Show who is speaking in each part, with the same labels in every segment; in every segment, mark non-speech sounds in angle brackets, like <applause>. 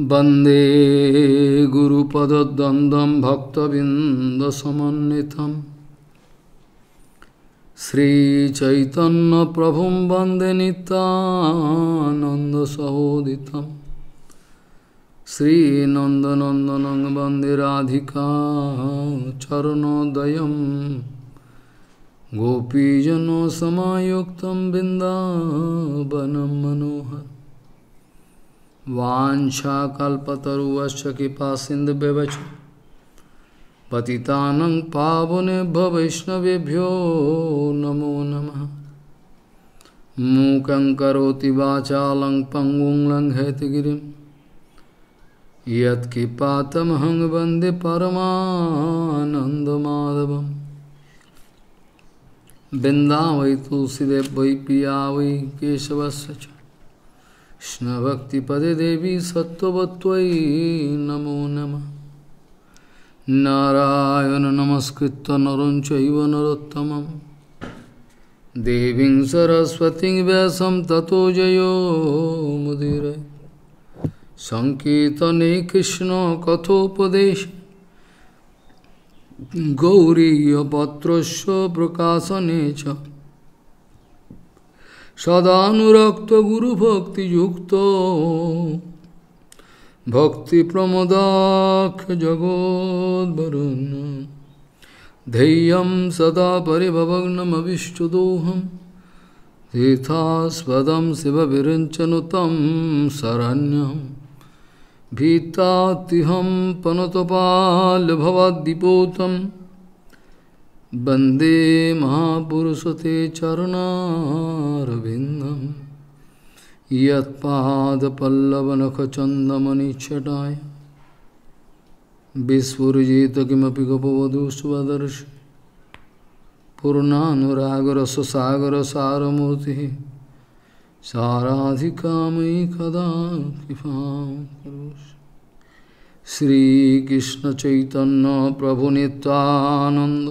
Speaker 1: वंदे वन्दे गुरुपदद्वन्द्वं भक्तबिन्दसमन्नितं श्रीचैतन्यप्रभुं वन्दे नितानन्दसहोदितं श्रीनन्दनन्दनं वन्दे राधिका गोपीजन सामुक्त बिन्दावनं मनोहर वाछाकल्पतरुश्च कृपा सिंधुव्यवच पतिता पावने वैष्णवभ्यो नमो नमः मूक करोति वाचालं पङ्गुं लङ्घयतगिरिं वंदे परमाधव बिंदा वै तुलसीदेव वै पिया वै केशवस्य कृष्णभक्तिपदे देवी सत्ववत्वयि नमो नमः नारायण नमस्कृत्य नरं चैव देवी सरस्वती सरस्वतीं व्यासं ततो जयो मुदिरे सङ्कीर्तने कृष्णकथोपदेश गौरीयपत्रस्य प्रकाशने च भक्ति भक्ति भक्तिप्रमदाख जगोद्वरुन् धैय सदा परिभवग्नमविष्टदोहं तम शरण्यम भीतातिहम भीतातिहं पनतपालभवद्दिपोतम् वंदे महापुरुष ते चरणारविन्दं यत्पादपल्लवनखचन्दमनिच्छटाय विस्फुरिजित किमपि गपवधू स्वदर्श साराधि साराधिकामयि कदा कृपां करोषि श्रीकृष्णचैतन्यप्रभुनित्वानन्द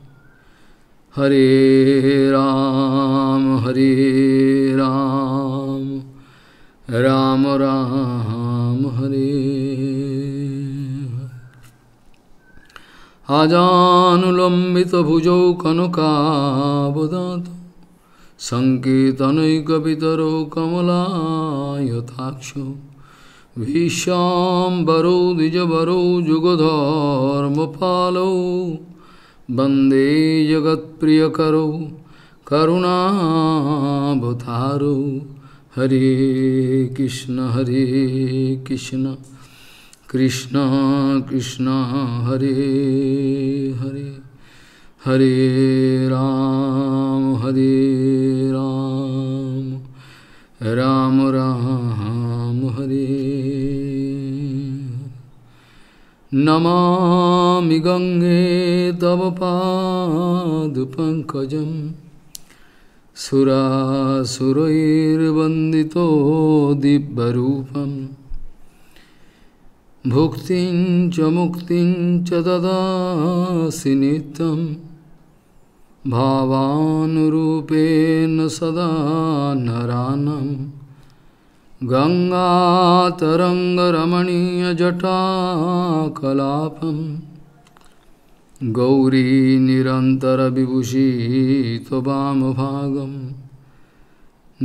Speaker 1: हरे राम हरे राम राम राम हरे आजानुलम्बित भुजौ कनकावदात सङ्केतनैकपितरौ कमलायताक्ष भीष्याम्बरौ द्विजवरौ जुगधर्मपालौ वन्दे करुणा करुणाभुतारौ हरे कृष्ण हरे कृष्ण कृष्ण कृष्ण हरे हरे हरे राम हरे राम राम नमामि गंगे तव पादपङ्कजं सुरासुरैर्वन्दितो दिव्यरूपं भुक्तिं च मुक्तिं च ददासि भावानुरूपेण सदा नरानम् गङ्गातरङ्गरमणीयजटाकलापं गौरीनिरन्तरविभूषी त्वमभागं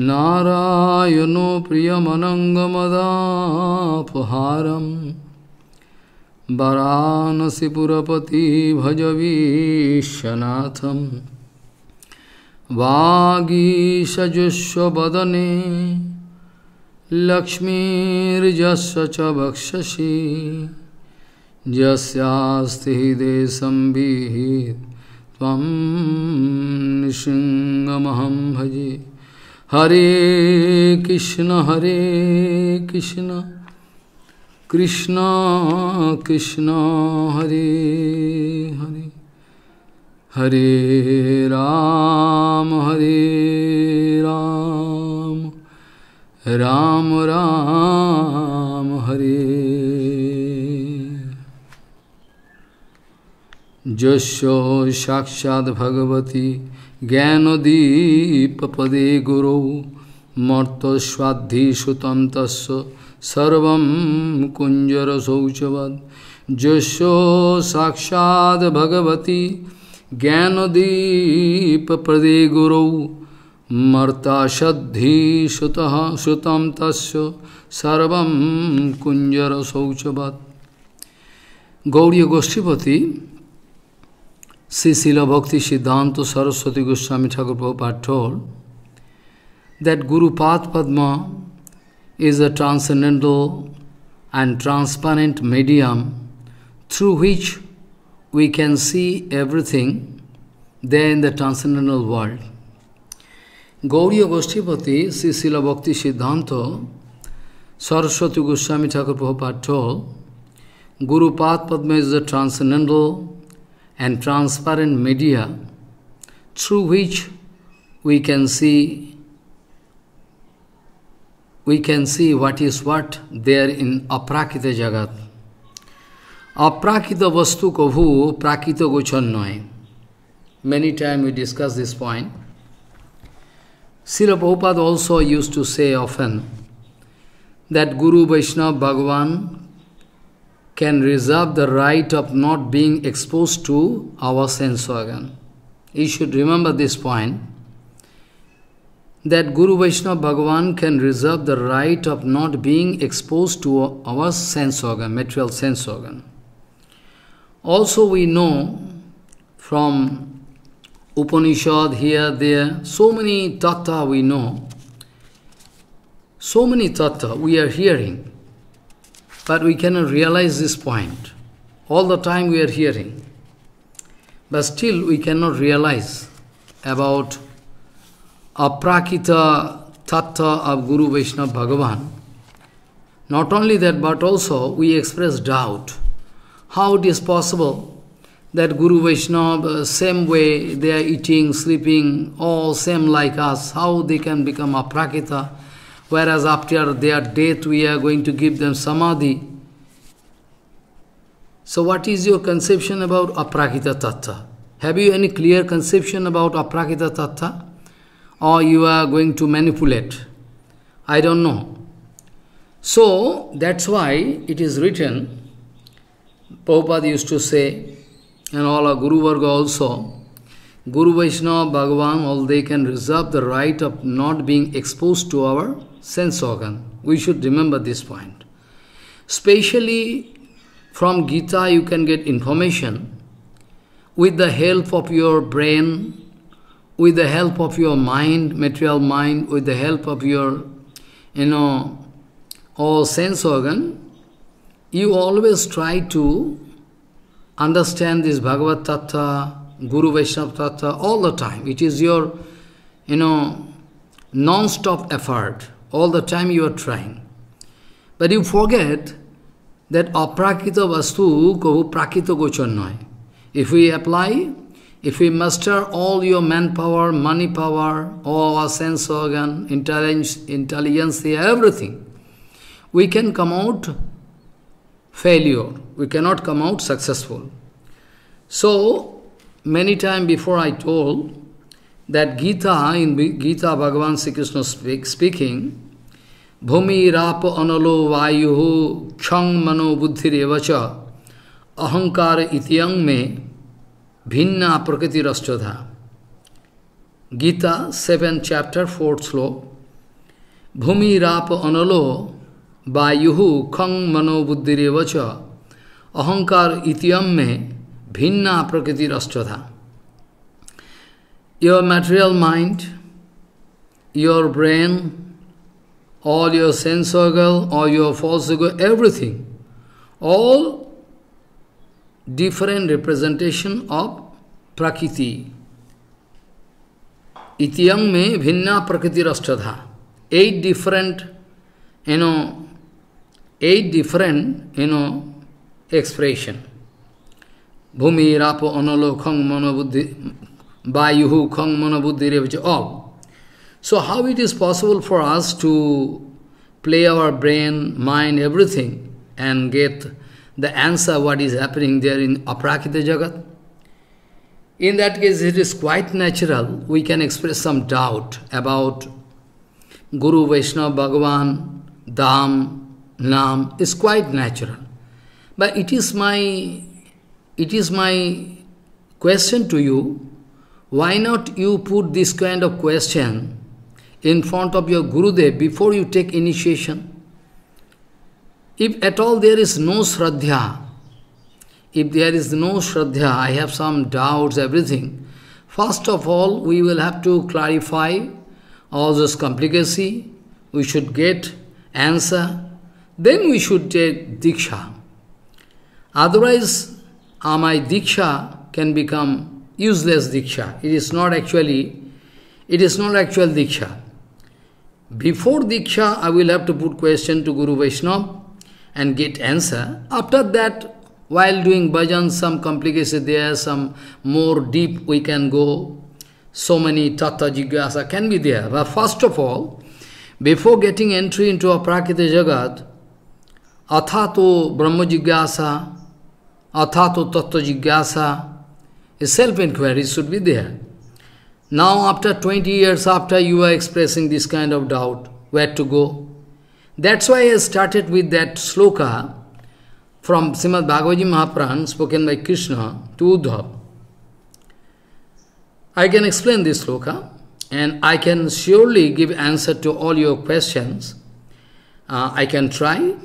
Speaker 1: नारायणो प्रियमनङ्गमदापहारं वरानसिपुरपति भजवीशनाथं वागीषजस्वदने लक्ष्मीर्जस्व च भक्षसी हृदय भजे हरे कृष्ण हरे कृष्ण कृष्ण कृष्ण हरे हरे हरे राम हरे राम राम राम हरे जशो साक्षात भगवती ज्ञानदीपपदे गुरौ मर्तस्वाधीसुतं सर्व कुंजर शौचवद जशो साक्षात भगवती पदे गुरौ मर्ताशद्धि श्रुतः श्रुतं तस्य सर्वं कुञ्जरशौचवत् गौरी गोष्ठीपति শ্রী শিল ভক্তি সিদ্ধান্ত সরস্বতী গোস্বামী ঠাকুর Prabhupada told that Guru Pad Padma is a transcendental and transparent medium through which we can see everything there in the transcendental world. Gauriya Goshtipati, Sisila Bhakti Siddhanta, Saraswati Goswami Thakur Prabhupada told, Guru Path Padma is the transcendental and transparent media through which we can see we can see what is what there in aprakita jagat. Aprakita vastu kabhu prakita gochannoi. Many times we discuss this point. Srila Prabhupada also used to say often that Guru Vaishnava Bhagavan can reserve the right of not being exposed to our sense organ. You should remember this point that Guru Vaishnava Bhagavan can reserve the right of not being exposed to our sense organ, material sense organ. Also, we know from Upanishad here, there, so many tattva we know, so many tattva we are hearing, but we cannot realize this point. All the time we are hearing, but still we cannot realize about aprakita tattva of Guru Vaishnava Bhagavan. Not only that, but also we express doubt. How it is possible that Guru Vaishnava, uh, same way they are eating, sleeping, all same like us, how they can become prakita, whereas after their death we are going to give them samadhi. So what is your conception about aprakita tattva? Have you any clear conception about aprakita tattva? Or you are going to manipulate? I don't know. So that's why it is written, Prabhupada used to say, and all our Guru Varga also, Guru Vaishnava, Bhagavan, all they can reserve the right of not being exposed to our sense organ. We should remember this point. Especially from Gita you can get information with the help of your brain, with the help of your mind, material mind, with the help of your, you know, or sense organ, you always try to understand this Bhagavad Tattva, Guru Vaishnava Tattva all the time. It is your, you know, non-stop effort. All the time you are trying. But you forget that aprakita vastu kavu prakita gochar If we apply, if we muster all your manpower, money power, all our sense organ, intelligence, intelligence everything, we can come out failure. We cannot come out successful. So, many time before I told that Gita, in Gita Bhagavan Sri Krishna speak, speaking, Bhumi rap analo vayu kshang mano buddhi revacha ahankar ityang me bhinna prakriti raschadha. Gita, 7 chapter, 4th sloka. Bhumi rap analo वायु खंग मनोबुद्धिव अहंकार इतियम में भिन्न प्रकृति रष्ट था your material mind your brain all your sense ऑगल or your false everything all different representation of prakriti इतियम में भिन्न प्रकृति रष्ट था eight different you eight different, you know, expression. Bhumi, Rapo, Analo, Khang, Manabuddhi, Bayuhu, Khang, Manabuddhi, Revja, all. So how it is possible for us to play our brain, mind, everything and get the answer what is happening there in Aprakita Jagat? In that case, it is quite natural. We can express some doubt about Guru, Vaishnava, Bhagavan, Dham, Nam is quite natural. But it is my it is my question to you, why not you put this kind of question in front of your Gurudev before you take initiation? If at all there is no Shraddha, if there is no Shraddha, I have some doubts, everything, first of all we will have to clarify all this complicacy, we should get answer then we should take Diksha. Otherwise, uh, my Diksha can become useless Diksha. It is not actually, it is not actual Diksha. Before Diksha, I will have to put question to Guru Vaishnav and get answer. After that, while doing bhajan, some complication there, some more deep we can go. So many tattva jigyasa can be there. But first of all, before getting entry into a prakita jagat, अथा तो ब्रह्म जिज्ञासा अथा तो a self inquiry should be there. Now, after 20 years, after you are expressing this kind of doubt, where to go? That's why I started with that sloka from Srimad Bhagavad Mahapran spoken by Krishna to Uddhav. I can explain this sloka and I can surely give answer to all your questions. Uh, I can try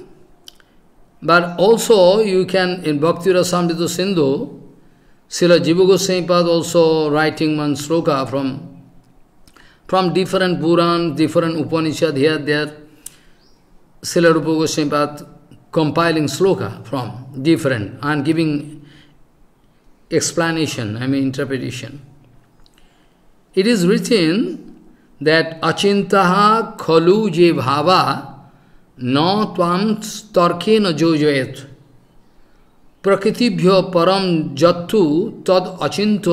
Speaker 1: but also you can, in Bhakti Rasamrita Sindhu, Srila Jiva Goswami also writing one sloka from, from different Puran, different Upanishad here, there. Srila Rupa Goswami compiling sloka from different and giving explanation, I mean interpretation. It is written that achintaha khalu je bhava न ताम तर्के न जो जोयत प्रकृतिभ्यो परम जत्थु तद अचिंत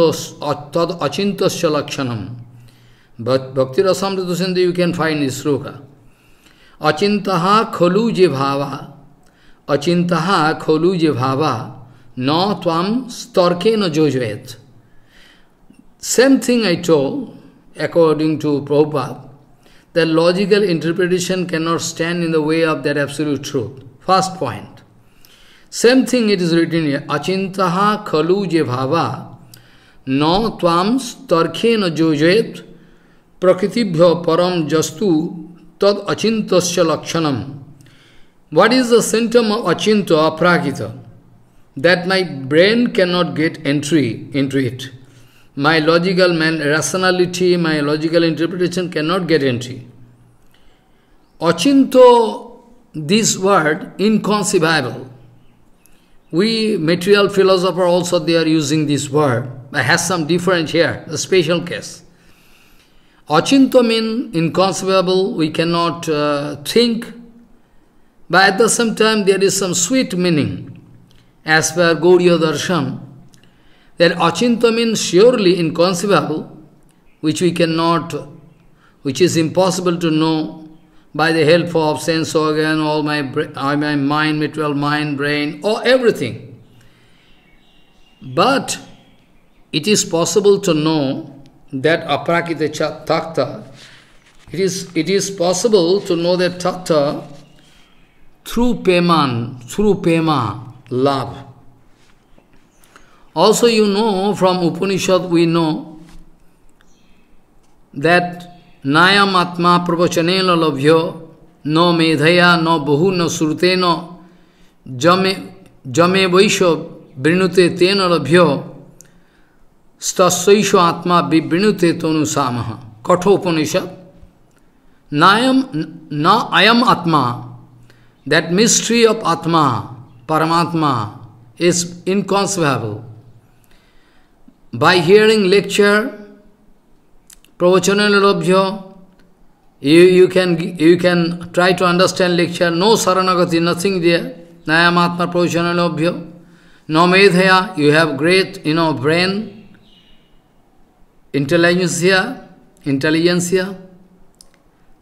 Speaker 1: तद अचिंत लक्षणम Bhakti Rasam Sindhu you can find this shloka अचिंता खलु जे भावा अचिंता खलु जे भावा न ताम तर्के न जो जोयत same thing I to according to Prabhupada, The logical interpretation cannot stand in the way of their absolute truth. First point. Same thing it is written here. Achintaha khalu je bhava na tvam starkhe na jojet prakritibhya param jastu tad achintasya lakshanam. What is the symptom of achinta aprakita? That my brain cannot get entry into it. my logical man, rationality, my logical interpretation cannot get entry. Achinto, this word, inconceivable. We material philosopher also they are using this word. I have some difference here, a special case. Achinto means inconceivable, we cannot uh, think, but at the same time there is some sweet meaning. As per Gauriya Darshan, that achinta means surely inconceivable, which we cannot, which is impossible to know by the help of sense organ, all my, all my mind, material mind, brain, or everything. But it is possible to know that aprakita takta. It is, it is possible to know that takta through Peman, through Pema, love. Also you know from Upanishad we know that Nayam Atma Pravachanena Labhyo No Medhaya No Bahu No Surte No Jame vaisho vrinute Tena Labhyo stasaisho Atma Bibrinute Tonu Samaha upanishad Nayam Na Ayam Atma that mystery of Atma, Paramatma, is inconceivable. by hearing lecture, Pravachanalabhya, you, you, can, you can try to understand lecture, no saranagati, nothing there, Nayamatma Pravachanalabhya, no medhaya, you have great, you know, brain, intelligence here, intelligence here,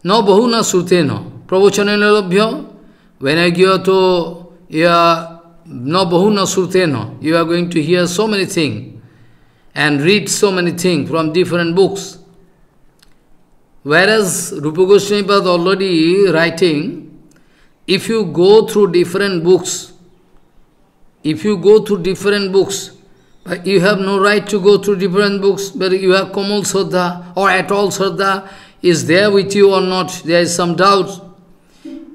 Speaker 1: no bahuna suteno, Pravachanalabhya, when I go to, yeah, no bahuna suteno, you are going to hear so many things, and read so many things from different books. Whereas Rupa Goswami was already writing, if you go through different books, if you go through different books, but you have no right to go through different books, but you have Komal Sardha or at all Sardha is there with you or not, there is some doubt.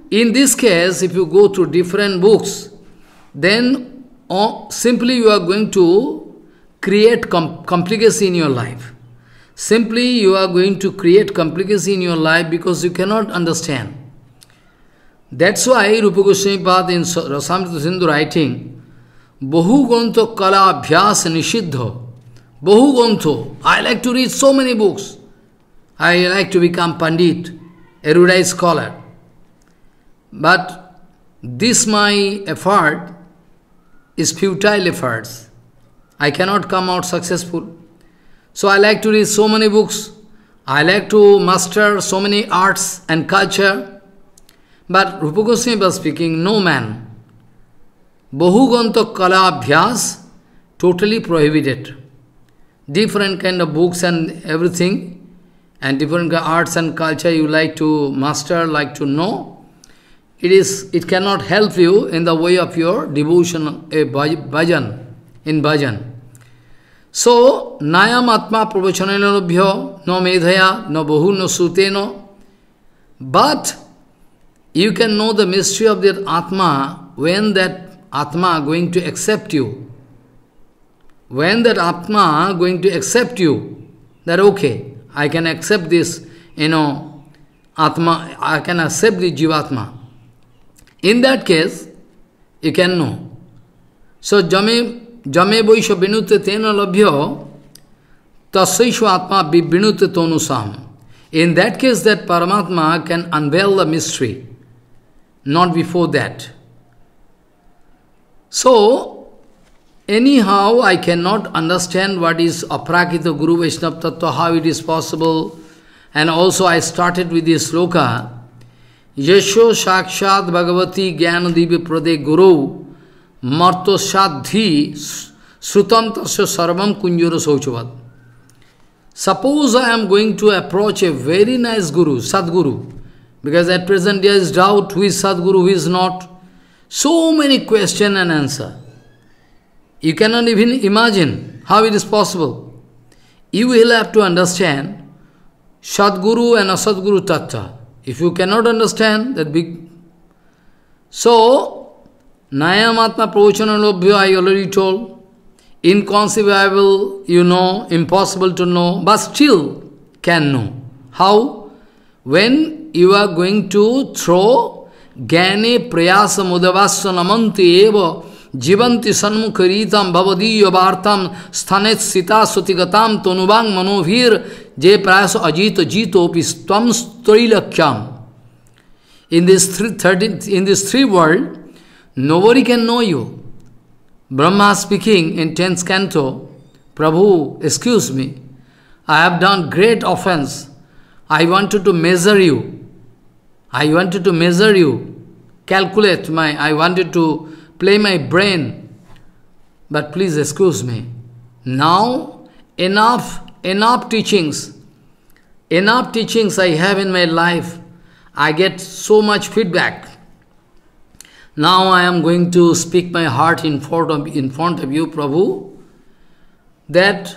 Speaker 1: In this case, if you go through different books, then uh, simply you are going to create com complication in your life. Simply, you are going to create complication in your life because you cannot understand. That's why Rupa Goswami Pad in Rasamrita Sindhu writing, Bahu Gonto Kala Abhyas Nishiddho." Bahu Gonto. I like to read so many books. I like to become Pandit, erudite scholar. But this my effort is futile efforts. I cannot come out successful. So I like to read so many books. I like to master so many arts and culture. But Rupa Goswami was speaking, no man. Bahuganta Kala Abhyas, totally prohibited. Different kind of books and everything, and different arts and culture you like to master, like to know. It is. It cannot help you in the way of your devotion, a eh, bhajan, in bhajan. So, Nayam Atma Pravachananabhyo, no Medhaya, no Bahu, no Suteno. But you can know the mystery of that Atma when that Atma going to accept you. When that Atma going to accept you, that okay, I can accept this, you know, Atma, I can accept the Jivatma. In that case, you can know. So, Jami जमे वैश्व विनुत तेन लभ्य तस्व आत्मा विनुत तोनुसाम In that case, that Paramatma can unveil the mystery, not before that. So, anyhow, I cannot understand what is Aprakita Guru Vaishnava Tattva, how it is possible. And also, I started with this sloka Yasho Shakshat Bhagavati Gyanadivi Prade Guru मर्तोसाधि श्रुतम तस्व सर्वम कुंजुर शौचवाद suppose I am going to approach a very nice guru sadguru because at present is doubt who sadguru who is not so many question and answer you can not even imagine how it is possible you will have to understand sadguru and asadguru तत्व if you can not understand that big so Nayamatma bhuya I already told. Inconceivable, you know, impossible to know, but still can know. How? When you are going to throw Gane Prayasa Mudavasa Namanti Eva Jivanti Sanmukharitam Bhavadiyo Bhartam Sthanet Sita Sutigatam Tonubang Manovir Je Prayasa Ajito Jito Pistvam Strilakyam. In this three, 13, in this three world, Nobody can know you. Brahma speaking in 10th canto, Prabhu, excuse me, I have done great offense. I wanted to measure you. I wanted to measure you, calculate my, I wanted to play my brain. But please excuse me. Now, enough, enough teachings, enough teachings I have in my life. I get so much feedback. Now I am going to speak my heart in front of, in front of you, Prabhu, that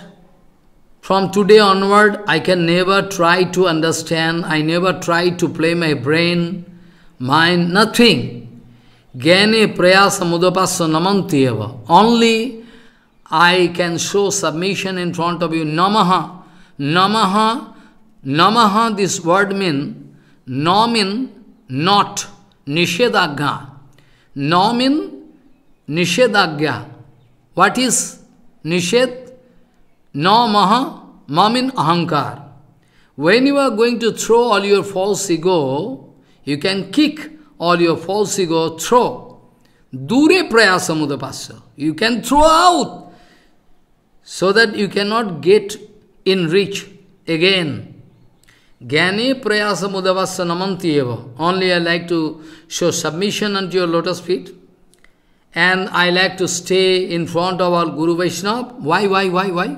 Speaker 1: from today onward I can never try to understand, I never try to play my brain, mind, nothing. Gyane praya Only I can show submission in front of you. Namaha. Namaha. Namaha, this word mean, no mean not. Nishedagga. No mean nishedagya. What is nished? No maha, ma mean ahankar. When you are going to throw all your false ego, you can kick all your false ego, throw. Dure prayasamudapasya. You can throw out so that you cannot get in enriched again Gyane prayasa namanti eva. Only I like to show submission unto your lotus feet. And I like to stay in front of our Guru Vaishnava. Why, why, why, why?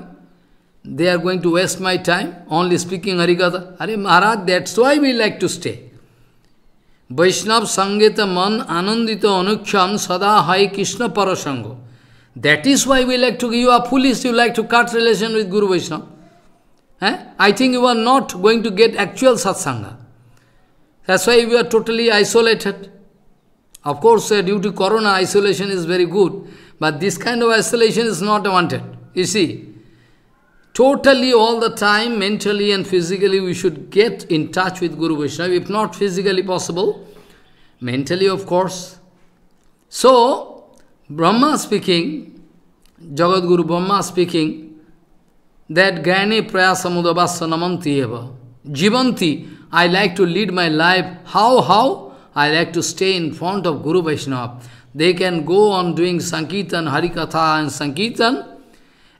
Speaker 1: They are going to waste my time only speaking Harikatha. Hare Maharaj, that's why we like to stay. Vaishnav Sangita Man Anandita Anukshan Sada Hai Krishna Parasango. That is why we like to give a foolish, you like to cut relation with Guru Vaishnava. I think you are not going to get actual satsanga. That's why you are totally isolated. Of course, uh, due to corona, isolation is very good, but this kind of isolation is not wanted. You see, totally all the time, mentally and physically, we should get in touch with Guru Vishnu. If not physically possible, mentally, of course. So, Brahma speaking, Jagat Guru Brahma speaking, that Gani Prayasamudavasya Namanti eva. Jivanti, I like to lead my life. How, how? I like to stay in front of Guru Vaishnava. They can go on doing Sankirtan, Harikatha and Sankirtan.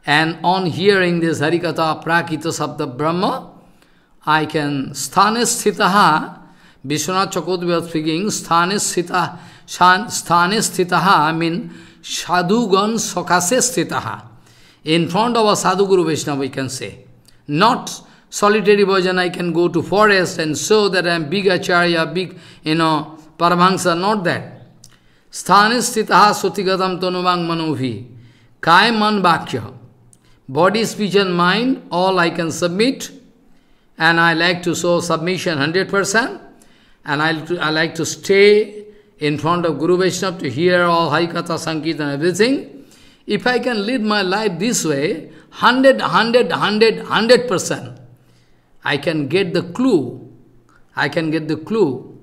Speaker 1: And on hearing this Harikatha, Prakita Sabda Brahma, I can sthane sthitaha, Vishwanath Chakodviya speaking, sthane sthitaha, sthane sthitaha, I mean sadhugan sakase sthitaha. in front of a Sadhguru Vaishnava, we can say. Not solitary bhajan, I can go to forest and show that I am big acharya, big, you know, paramahansa, not that. Sthanisthitaha sutigatam tonubang manovi, kai man bhakya. Body, speech and mind, all I can submit. And I like to show submission 100%. And I, I like to stay in front of Guru Vaishnava to hear all Haikatha, Sankirtan, everything. If I can lead my life this way, hundred, hundred, hundred, hundred percent I can get the clue. I can get the clue.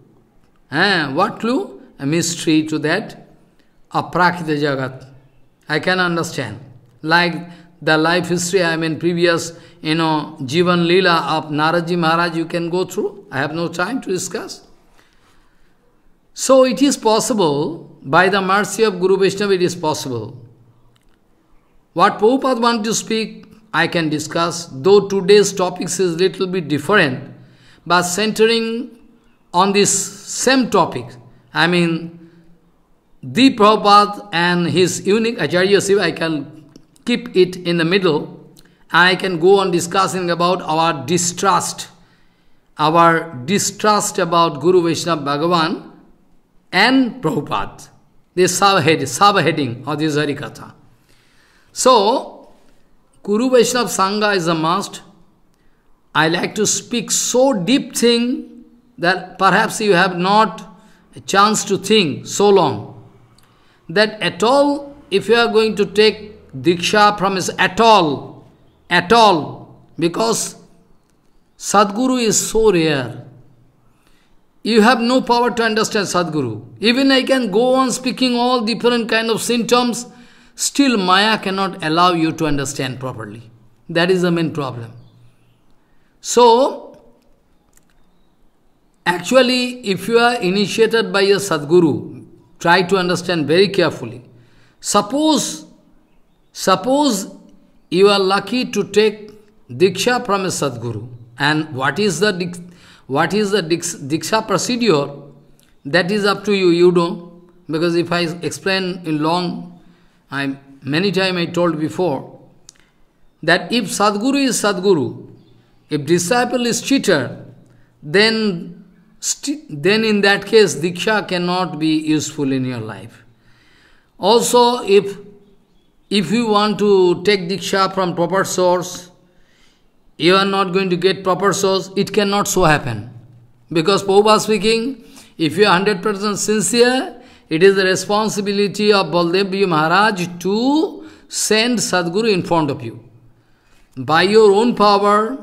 Speaker 1: Eh, what clue? A mystery to that aprakita jagat. I can understand. Like the life history, I mean previous, you know, Jivan Leela of Naraji Maharaj you can go through. I have no time to discuss. So it is possible, by the mercy of Guru Vishnu. it is possible what Prabhupada wants to speak, I can discuss, though today's topics is little bit different, but centering on this same topic, I mean, the Prabhupada and his unique Acharya Shiva, I can keep it in the middle, and I can go on discussing about our distrust, our distrust about Guru Vishnu Bhagavan and Prabhupada. This subhead, subheading of this Harikatha. So, Guru Vaishnava Sangha is a must. I like to speak so deep thing that perhaps you have not a chance to think so long. That at all, if you are going to take Diksha from his at all, at all, because Sadguru is so rare. You have no power to understand Sadguru. Even I can go on speaking all different kind of symptoms, Still, Maya cannot allow you to understand properly. That is the main problem. So, actually, if you are initiated by a Sadguru, try to understand very carefully. Suppose, suppose you are lucky to take Diksha from a Sadguru. And what is the what is the Diksha procedure? That is up to you, you don't Because if I explain in long I many time I told before that if Sadguru is Sadguru, if disciple is cheater, then then in that case Diksha cannot be useful in your life. Also, if if you want to take Diksha from proper source, you are not going to get proper source, it cannot so happen. Because Prabhupada speaking, if you are 100% sincere, it is the responsibility of Baldev Maharaj to send Sadguru in front of you. By your own power,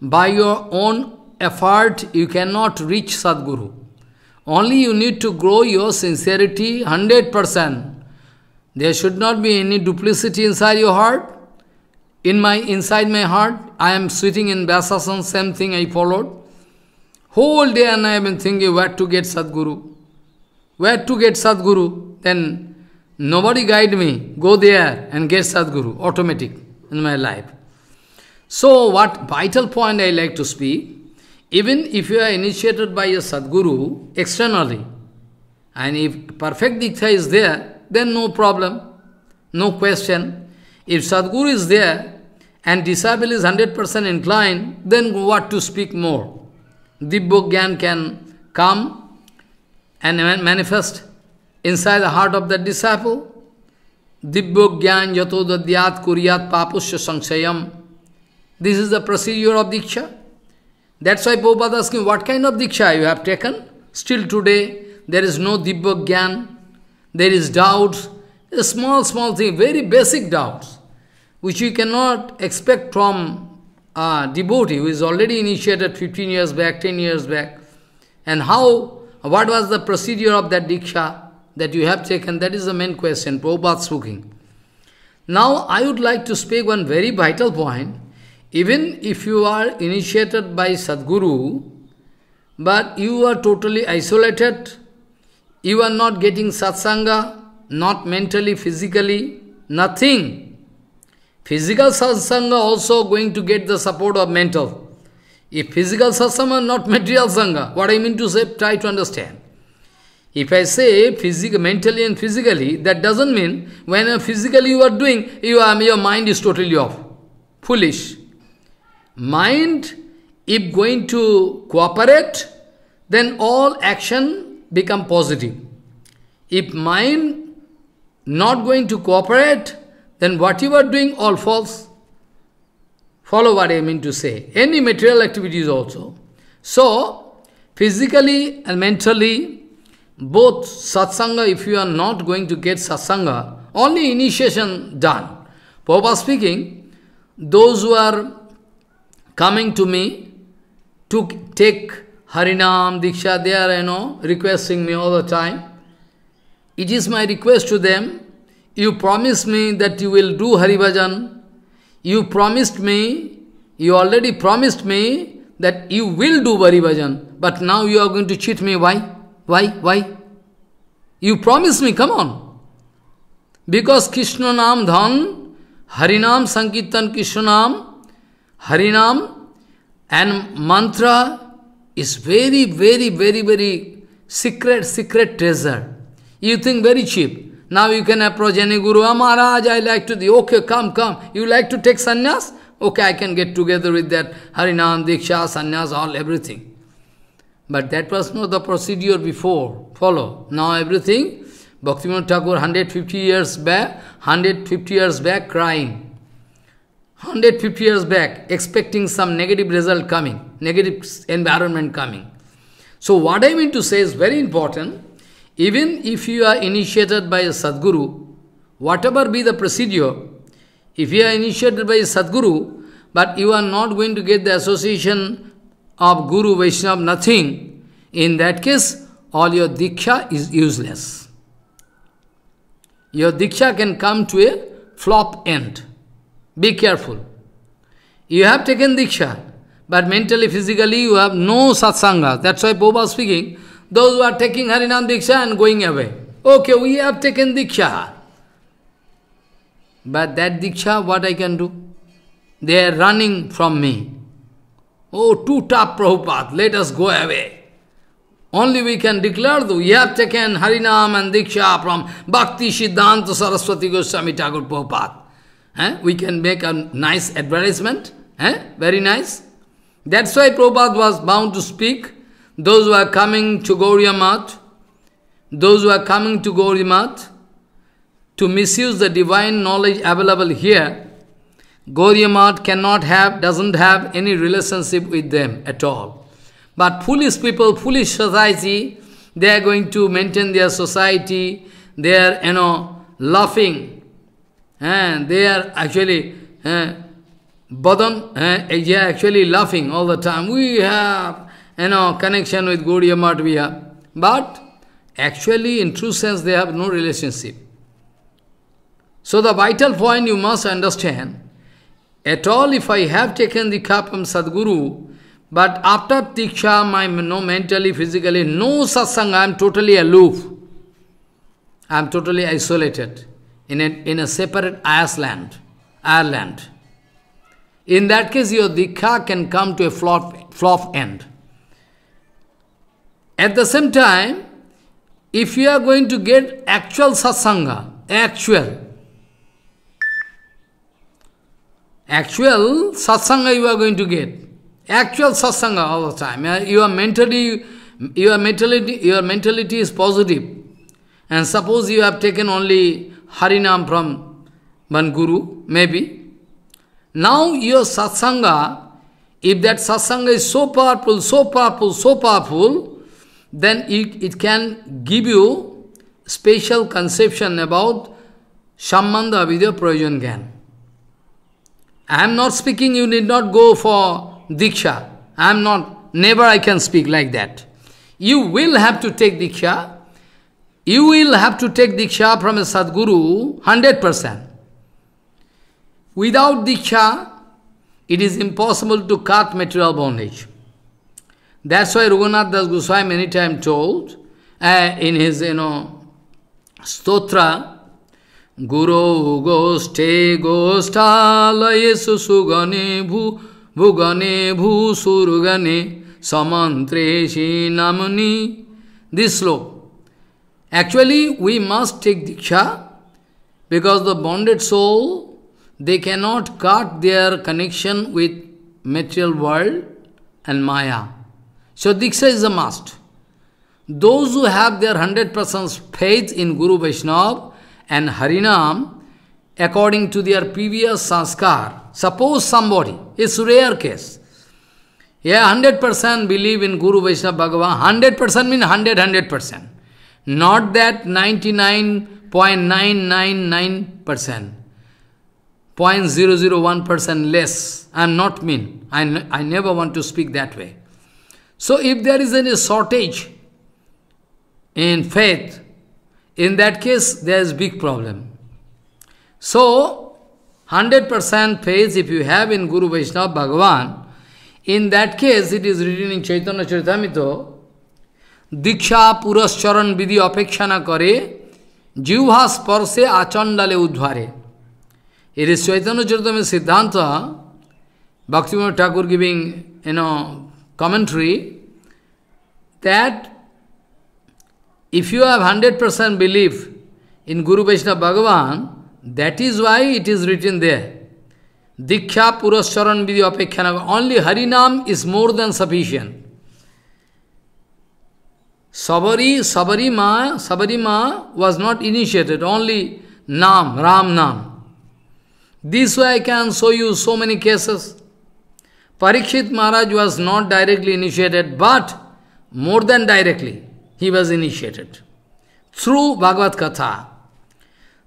Speaker 1: by your own effort, you cannot reach Sadguru. Only you need to grow your sincerity 100%. There should not be any duplicity inside your heart. In my inside my heart, I am sitting in Vyasasana, same thing I followed. Whole day and I have been thinking where to get Sadguru. Where to get Sadguru? Then nobody guide me. Go there and get Sadguru. Automatic in my life. So what vital point I like to speak, even if you are initiated by your Sadguru externally, and if perfect Diksha is there, then no problem, no question. If Sadguru is there and disciple is 100% inclined, then what to speak more? Dibbo Gyan can come and manifest inside the heart of the disciple. Dibbo Gyan Yato Dadyat Kuryat Papusya Sangsayam. This is the procedure of Diksha. That's why Prabhupada asking, what kind of Diksha you have taken? Still today, there is no Dibbo Gyan, there is doubts, a small, small thing, very basic doubts, which you cannot expect from a devotee who is already initiated 15 years back, 10 years back. And how what was the procedure of that Diksha that you have taken? That is the main question, Prabhupada speaking. Now, I would like to speak one very vital point. Even if you are initiated by Sadguru, but you are totally isolated, you are not getting satsanga, not mentally, physically, nothing. Physical satsanga also going to get the support of mental. If physical satsang not material sangha, what I mean to say, try to understand. If I say physical, mentally and physically, that doesn't mean when physically you are doing, you are, your mind is totally off. Foolish. Mind, if going to cooperate, then all action become positive. If mind not going to cooperate, then what you are doing all false. Follow what I mean to say. Any material activities also. So, physically and mentally, both satsanga, if you are not going to get satsanga, only initiation done. Prabhupada speaking, those who are coming to me to take Harinam, Diksha, they are, you know, requesting me all the time. It is my request to them, you promise me that you will do Haribhajan, you promised me, you already promised me that you will do Bari but now you are going to cheat me. Why? Why? Why? You promised me, come on. Because Krishna Nam Dhan, Harinam Sankirtan Krishna Nam, Harinam and mantra is very, very, very, very secret, secret treasure. You think very cheap. Now you can approach any Guru, oh, Maharaj, I like to, the, okay, come, come. You like to take sannyas? Okay, I can get together with that Harinam, Diksha, sannyas, all, everything. But that was not the procedure before. Follow. Now everything, Bhaktivinoda Thakur 150 years back, 150 years back crying. 150 years back, expecting some negative result coming, negative environment coming. So what I mean to say is very important. Even if you are initiated by a Sadguru, whatever be the procedure, if you are initiated by a Sadguru, but you are not going to get the association of Guru, Vaishnava, nothing, in that case, all your Diksha is useless. Your Diksha can come to a flop end. Be careful. You have taken Diksha, but mentally, physically, you have no satsanga. That's why Pope is speaking, those who are taking Harinam Diksha and going away. Okay, we have taken Diksha. But that Diksha, what I can do? They are running from me. Oh, too tough, Prabhupada, let us go away. Only we can declare that we have taken Harinam and Diksha from Bhakti Siddhanta Saraswati Goswami Thakur Prabhupada. Eh? We can make a nice advertisement. Eh? Very nice. That's why Prabhupada was bound to speak those who are coming to Gauriya those who are coming to Gauriya to misuse the divine knowledge available here, Gauriya cannot have, doesn't have any relationship with them at all. But foolish people, foolish society, they are going to maintain their society, they are, you know, laughing, and they are actually, uh, Badan, uh, they are actually laughing all the time. We have you know, connection with Gaudiya Mat But actually, in true sense, they have no relationship. So the vital point you must understand, at all if I have taken the cup from Sadguru, but after Tiksha, am no mentally, physically, no satsang, I am totally aloof. I am totally isolated in a, in a separate Iceland, Ireland. In that case, your Dikha can come to a flop, flop end. At the same time, if you are going to get actual satsanga, actual, actual satsanga you are going to get, actual satsanga all the time. You are mentally, your mentality, your mentality is positive. And suppose you have taken only Harinam from one guru, maybe. Now your satsanga, if that satsanga is so powerful, so powerful, so powerful, then it, it can give you special conception about Sambandha Vidya Prayojan Gyan. I am not speaking, you need not go for Diksha. I am not, never I can speak like that. You will have to take Diksha. You will have to take Diksha from a Sadguru 100%. Without Diksha, it is impossible to cut material bondage. That's why Raghunath Das Goswami many times told uh, in his, you know, stotra, Guru Goste Yesu Sugane Bhu Bhugane Bhu Surugane Samantreshi Namani. This slow. Actually, we must take Diksha because the bonded soul, they cannot cut their connection with material world and Maya. So Diksha is a must. Those who have their 100% faith in Guru Vaishnava and Harinam, according to their previous sanskar, suppose somebody, it's rare case, yeah, 100% believe in Guru Vaishnava Bhagavan, 100% means 100, 100%. Not that 99.999%, 0.001% less. I am not mean. I, I never want to speak that way. So if there is any shortage in faith, in that case there is big problem. So 100% faith if you have in Guru Vaishnava Bhagavan, in that case it is written in Chaitanya Charitamrita, Diksha Purascharan Vidhi Apekshana Kare, Jivha Sparse Achandale Udhvare. It is Chaitanya Charitamrita Siddhanta, Bhakti Thakur giving, you know, commentary that if you have 100% belief in Guru Vaishnava Bhagavan, that is why it is written there. Diksha Purascharan Vidhi Apekhyanaga. Only Harinam is more than sufficient. Sabari, Sabari Sabari Ma was not initiated, only Nam, Ram Nam. This way I can show you so many cases. Parikshit Maharaj was not directly initiated, but more than directly, he was initiated. Through Bhagavad Katha.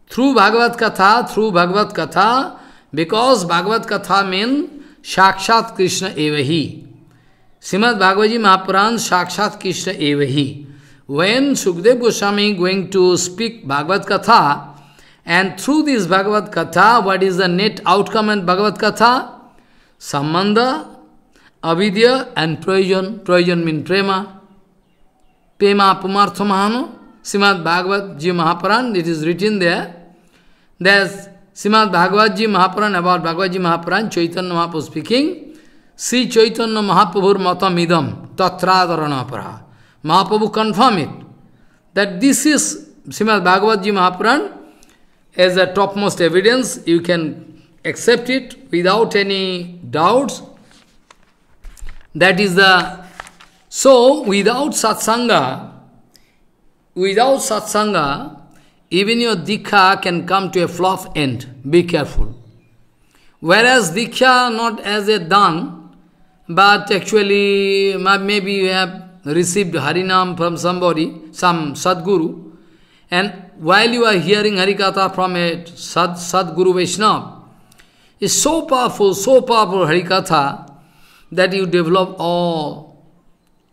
Speaker 1: Through Bhagavad Katha, through Bhagavad Katha, because Bhagavad Katha means Shakshat Krishna Evahi. Srimad Bhagavad Mahapuran Shakshat Krishna Evahi. When Sukhdev Goswami is going to speak Bhagavad Katha, and through this Bhagavad Katha, what is the net outcome in Bhagavad Katha? Samanda, avidya and Prayajan. Prayajan means prema. Pema pumartha mahano. Srimad Bhagavad Ji Mahapuran, it is written there. There's Srimad Bhagavad Ji Mahapuran, about Bhagavad Ji Mahapuran, Chaitanya Mahaprabhu speaking. Sri Chaitanya Mahaprabhu Matam Idam, Tatradharanapraha. Mahaprabhu confirm it. That this is Srimad Bhagavad Ji Mahapuran as a topmost evidence. You can accept it without any doubts. That is the so without satsanga, without satsanga, even your dikha can come to a fluff end. Be careful. Whereas dikha not as a done, but actually maybe you have received Harinam from somebody, some Sadguru, and while you are hearing Harikatha from a Sad, Sadguru Vaishnava, is so powerful, so powerful Harikatha that you develop all,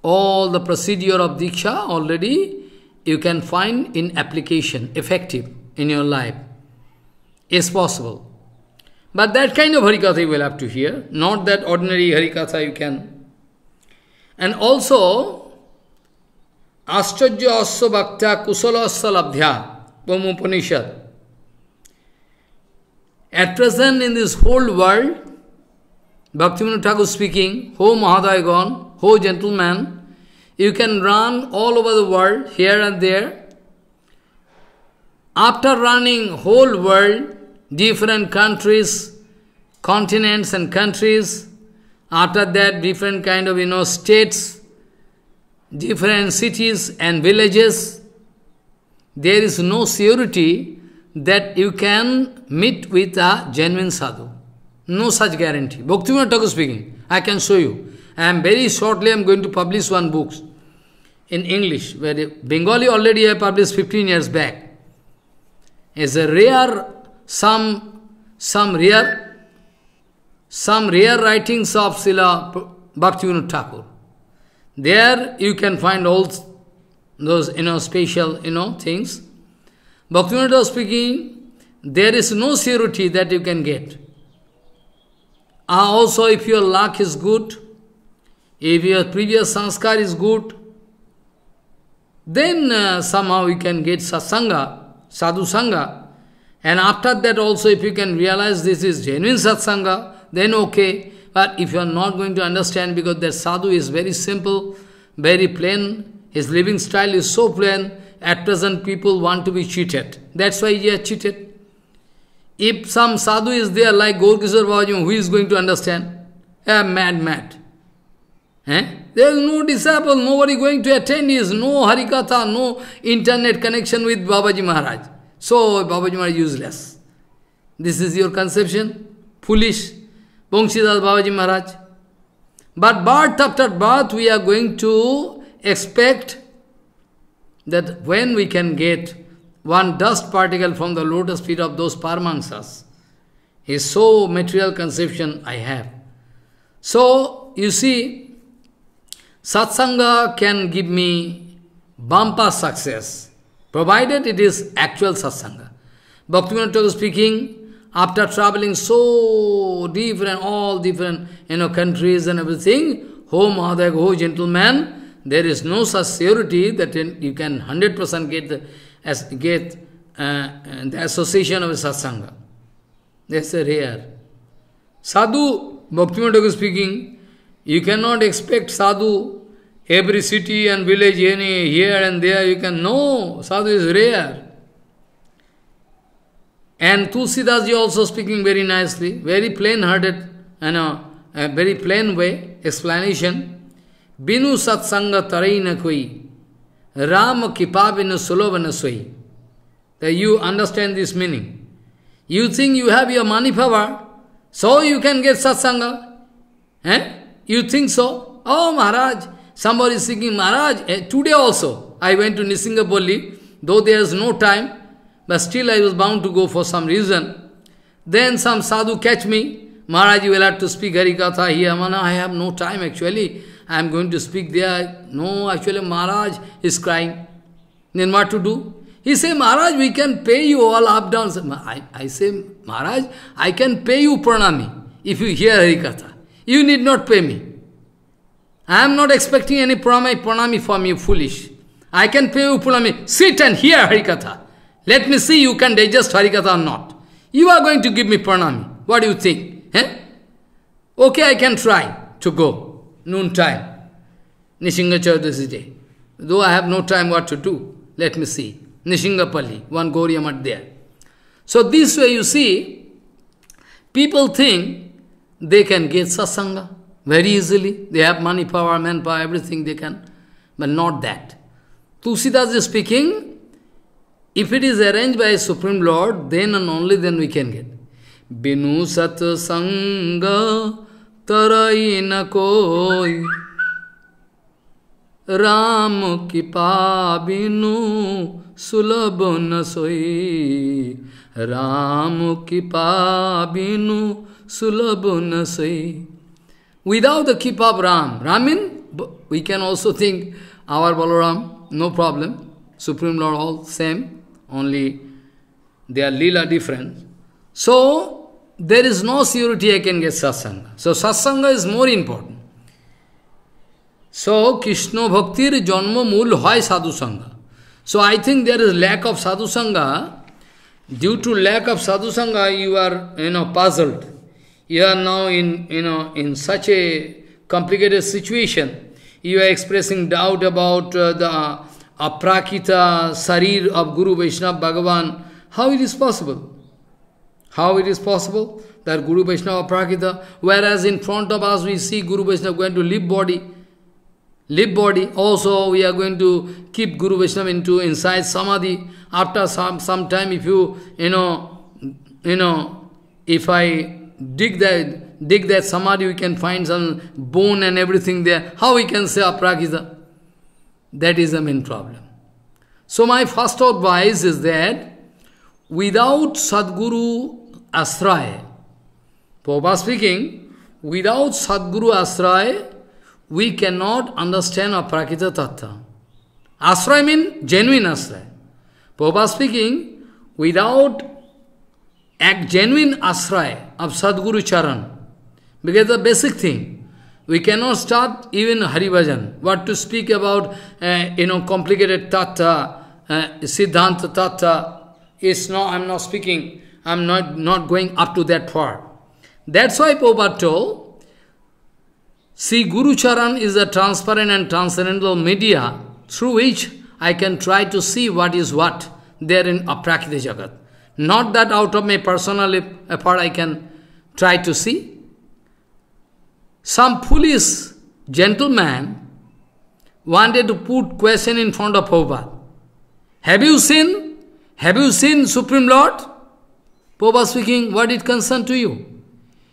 Speaker 1: all the procedure of Diksha already you can find in application, effective in your life. It's possible. But that kind of Harikatha you will have to hear, not that ordinary Harikatha you can. And also, Ashtarya Asya Bhakta Kusala Asya Labdhya, Upanishad. At present in this whole world, Bhakti Thakur speaking, Ho Mahadayagon, Ho gentleman, you can run all over the world, here and there. After running whole world, different countries, continents and countries, after that different kind of, you know, states, different cities and villages, there is no surety that you can meet with a genuine sadhu. No such guarantee. Bhaktivinoda Thakur speaking. I can show you. I am very shortly I am going to publish one book in English. Where Bengali already I published 15 years back. It's a rare some some rare some rare writings of Srila Bhaktivinoda Thakur. There you can find all those you know special you know things. Bhaktivinoda speaking, there is no surety that you can get. Ah, also, if your luck is good, if your previous sanskar is good, then uh, somehow you can get satsanga, sadhu sangha. And after that also, if you can realize this is genuine satsanga, then okay. But if you are not going to understand, because that sadhu is very simple, very plain, his living style is so plain, at present people want to be cheated. That's why they are cheated. If some sadhu is there like Gorkisar Bhavajam, who is going to understand? A mad, mad. Eh? There is no disciple, nobody going to attend is no Harikatha, no internet connection with Babaji Maharaj. So Babaji Maharaj is useless. This is your conception? Foolish. Bongsidas Babaji Maharaj. But birth after birth we are going to expect that when we can get one dust particle from the lotus feet of those paramahansas, is so material conception I have. So, you see, satsanga can give me bumper success, provided it is actual satsanga. Bhaktivinoda Thakur speaking, after traveling so different, all different, you know, countries and everything, home, mother, oh, gentlemen, there is no such surety that you can 100% get, the, as, get uh, uh, the association of a satsanga. Yes, say rare. Sadhu, Bhakti speaking, you cannot expect sadhu, every city and village, any here and there, you can, know sadhu is rare. And Tulsidas ji also speaking very nicely, very plain-hearted, you know, a very plain way, explanation. Binu satsanga taraina kui. कोई राम कृपा बिनु that you understand this meaning. You think you have your money power, so you can get satsanga. Eh? You think so? Oh, Maharaj, somebody is thinking, Maharaj, eh, today also I went to Nisingapalli, though there is no time, but still I was bound to go for some reason. Then some sadhu catch me, Maharaj, you will have to speak Harikatha here. amana I have no time actually. I am going to speak there. No, actually Maharaj is crying. Then what to do? He say, Maharaj, we can pay you all up down. I, I say, Maharaj, I can pay you pranami if you hear Harikatha. You need not pay me. I am not expecting any pranami, pranami from you, foolish. I can pay you pranami. Sit and hear Harikatha. Let me see you can digest Harikatha or not. You are going to give me pranami. What do you think? Eh? Okay, I can try to go noon time, Nishinga Chaudhasite. Though I have no time what to do, let me see. Nishingapalli, one Goryamat there. So this way you see, people think they can get satsanga very easily. They have money, power, manpower, everything they can. But not that. Tusidas is speaking, if it is arranged by a Supreme Lord, then and only then we can get. Binu sat sanga तरई न कोई राम कृपा बिनु सुलभ न सोई राम कृपा बिनु Without the Kipab of Ram, Ramin, we can also think our Balaram, no problem. Supreme Lord all same, only their lila different. So, there is no surety I can get satsanga. So satsanga is more important. So Krishna Bhaktir Janma Mool hai Sadhu Sangha. So I think there is lack of Sadhu Sangha. Due to lack of Sadhu Sangha, you are you know puzzled. You are now in you know in such a complicated situation. You are expressing doubt about uh, the aprakita sarir of Guru Vaishnava Bhagavan. How it is possible? How it is possible that Guru Vaishnava Prakita, whereas in front of us we see Guru Vaishnava going to live body, live body, also we are going to keep Guru Vaishnava into inside Samadhi. After some, some time if you, you know, you know, if I dig that, dig that Samadhi, we can find some bone and everything there. How we can say Aprakita? That is the main problem. So my first advice is that without Sadguru asray. Prabhupada speaking, without Sadguru asray, we cannot understand Prakita Tattva. Asray means genuine asray. Prabhupada speaking, without a genuine asray of Sadguru Charan, because the basic thing, we cannot start even Hari Bhajan. What to speak about, uh, you know, complicated tattva, uh, Siddhanta tattva, is no, I'm not speaking. I'm not, not going up to that far. That's why Prabhupada told, see Guru Charan is a transparent and transcendental media through which I can try to see what is what there in Aprakita Jagat. Not that out of my personal effort I can try to see. Some foolish gentleman wanted to put question in front of Prabhupada. Have you seen? Have you seen Supreme Lord? Pope speaking, what it concern to you?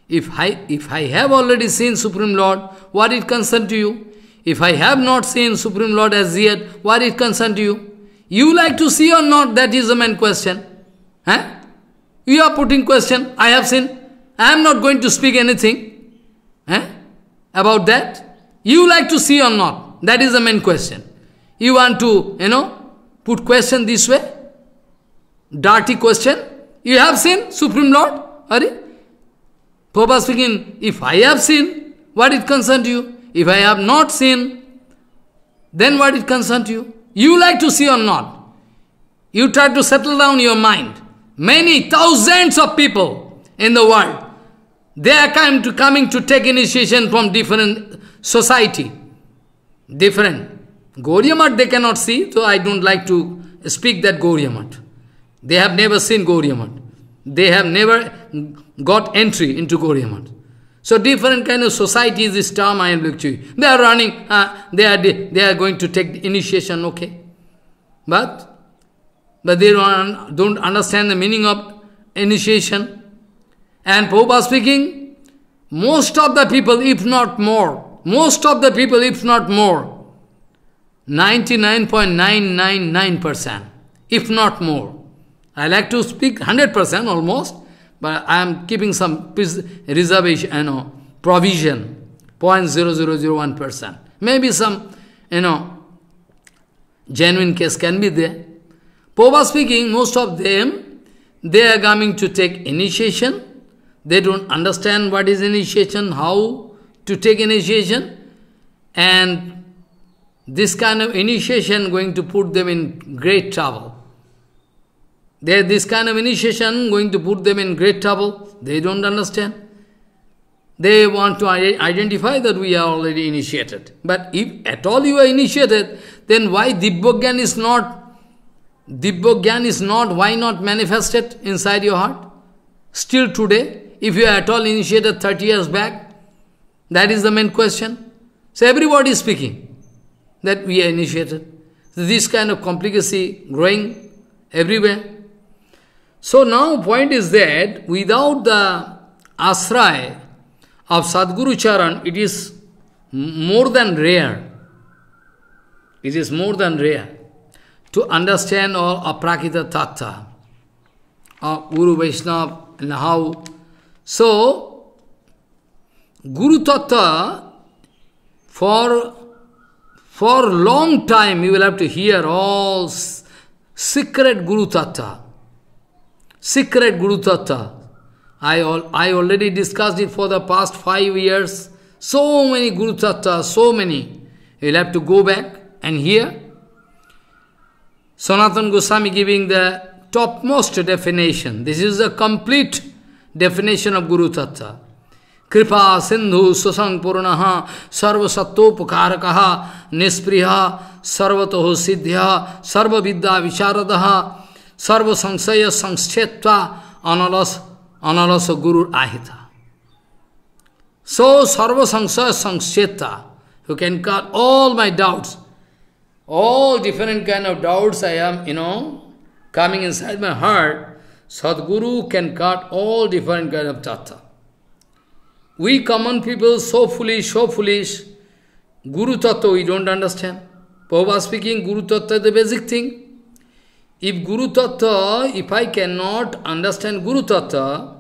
Speaker 1: If I, if I have already seen Supreme Lord, what it concern to you? If I have not seen Supreme Lord as yet, what it concern to you? You like to see or not, that is the main question. Huh? You are putting question, I have seen. I am not going to speak anything huh? about that. You like to see or not, that is the main question. You want to, you know, put question this way? Dirty question? You have seen Supreme Lord? Hari? Prabhupada speaking, if I have seen, what it concerned you? If I have not seen, then what it concerned you? You like to see or not? You try to settle down your mind. Many thousands of people in the world, they are come to, coming to take initiation from different society. Different. Gauriamat they cannot see, so I don't like to speak that Gauriamat. They have never seen Gauriamat. They have never got entry into Gauriamat. So different kind of societies, this term I am lecturing. They are running, uh, they, are, they are going to take initiation, okay. But, but they don't, don't understand the meaning of initiation. And Prabhupada speaking, most of the people, if not more, most of the people, if not more, 99.999%, if not more, I like to speak 100% almost, but I am keeping some reservation, you know, provision, 0.0001%. Maybe some, you know, genuine case can be there. Popa speaking, most of them, they are coming to take initiation. They don't understand what is initiation, how to take initiation. And this kind of initiation going to put them in great trouble. They, this kind of initiation going to put them in great trouble. They don't understand. They want to identify that we are already initiated. But if at all you are initiated, then why Dibbogyan is not, Dibbogyan is not, why not manifested inside your heart? Still today, if you are at all initiated 30 years back, that is the main question. So everybody is speaking that we are initiated. So this kind of complicacy growing everywhere. So now point is that without the asray of Sadguru Charan, it is more than rare. It is more than rare to understand all aprakita tattva of Guru Vaishnava and how. So, Guru Tattva for for long time you will have to hear all secret Guru Tattva secret Guru Tattva. I, al I already discussed it for the past five years. So many Guru Tattva, so many. You'll have to go back and hear. Sanatana Goswami giving the topmost definition. This is the complete definition of Guru Tattva. Kripa Sindhu Susang Purunaha Sarva Sattopukarakaha Nispriha Sarvatoho Siddhya Sarva Vidya sarva samsaya samsthetva analas, analasa guru ahita. So sarva samsaya samsthetva, who can cut all my doubts, all different kind of doubts I am, you know, coming inside my heart, Sadguru can cut all different kind of tattva. We common people, so foolish, so foolish, Guru Tattva we don't understand. Prabhupada speaking, Guru Tattva is the basic thing. If Guru Tattva, if I cannot understand Guru Tattva,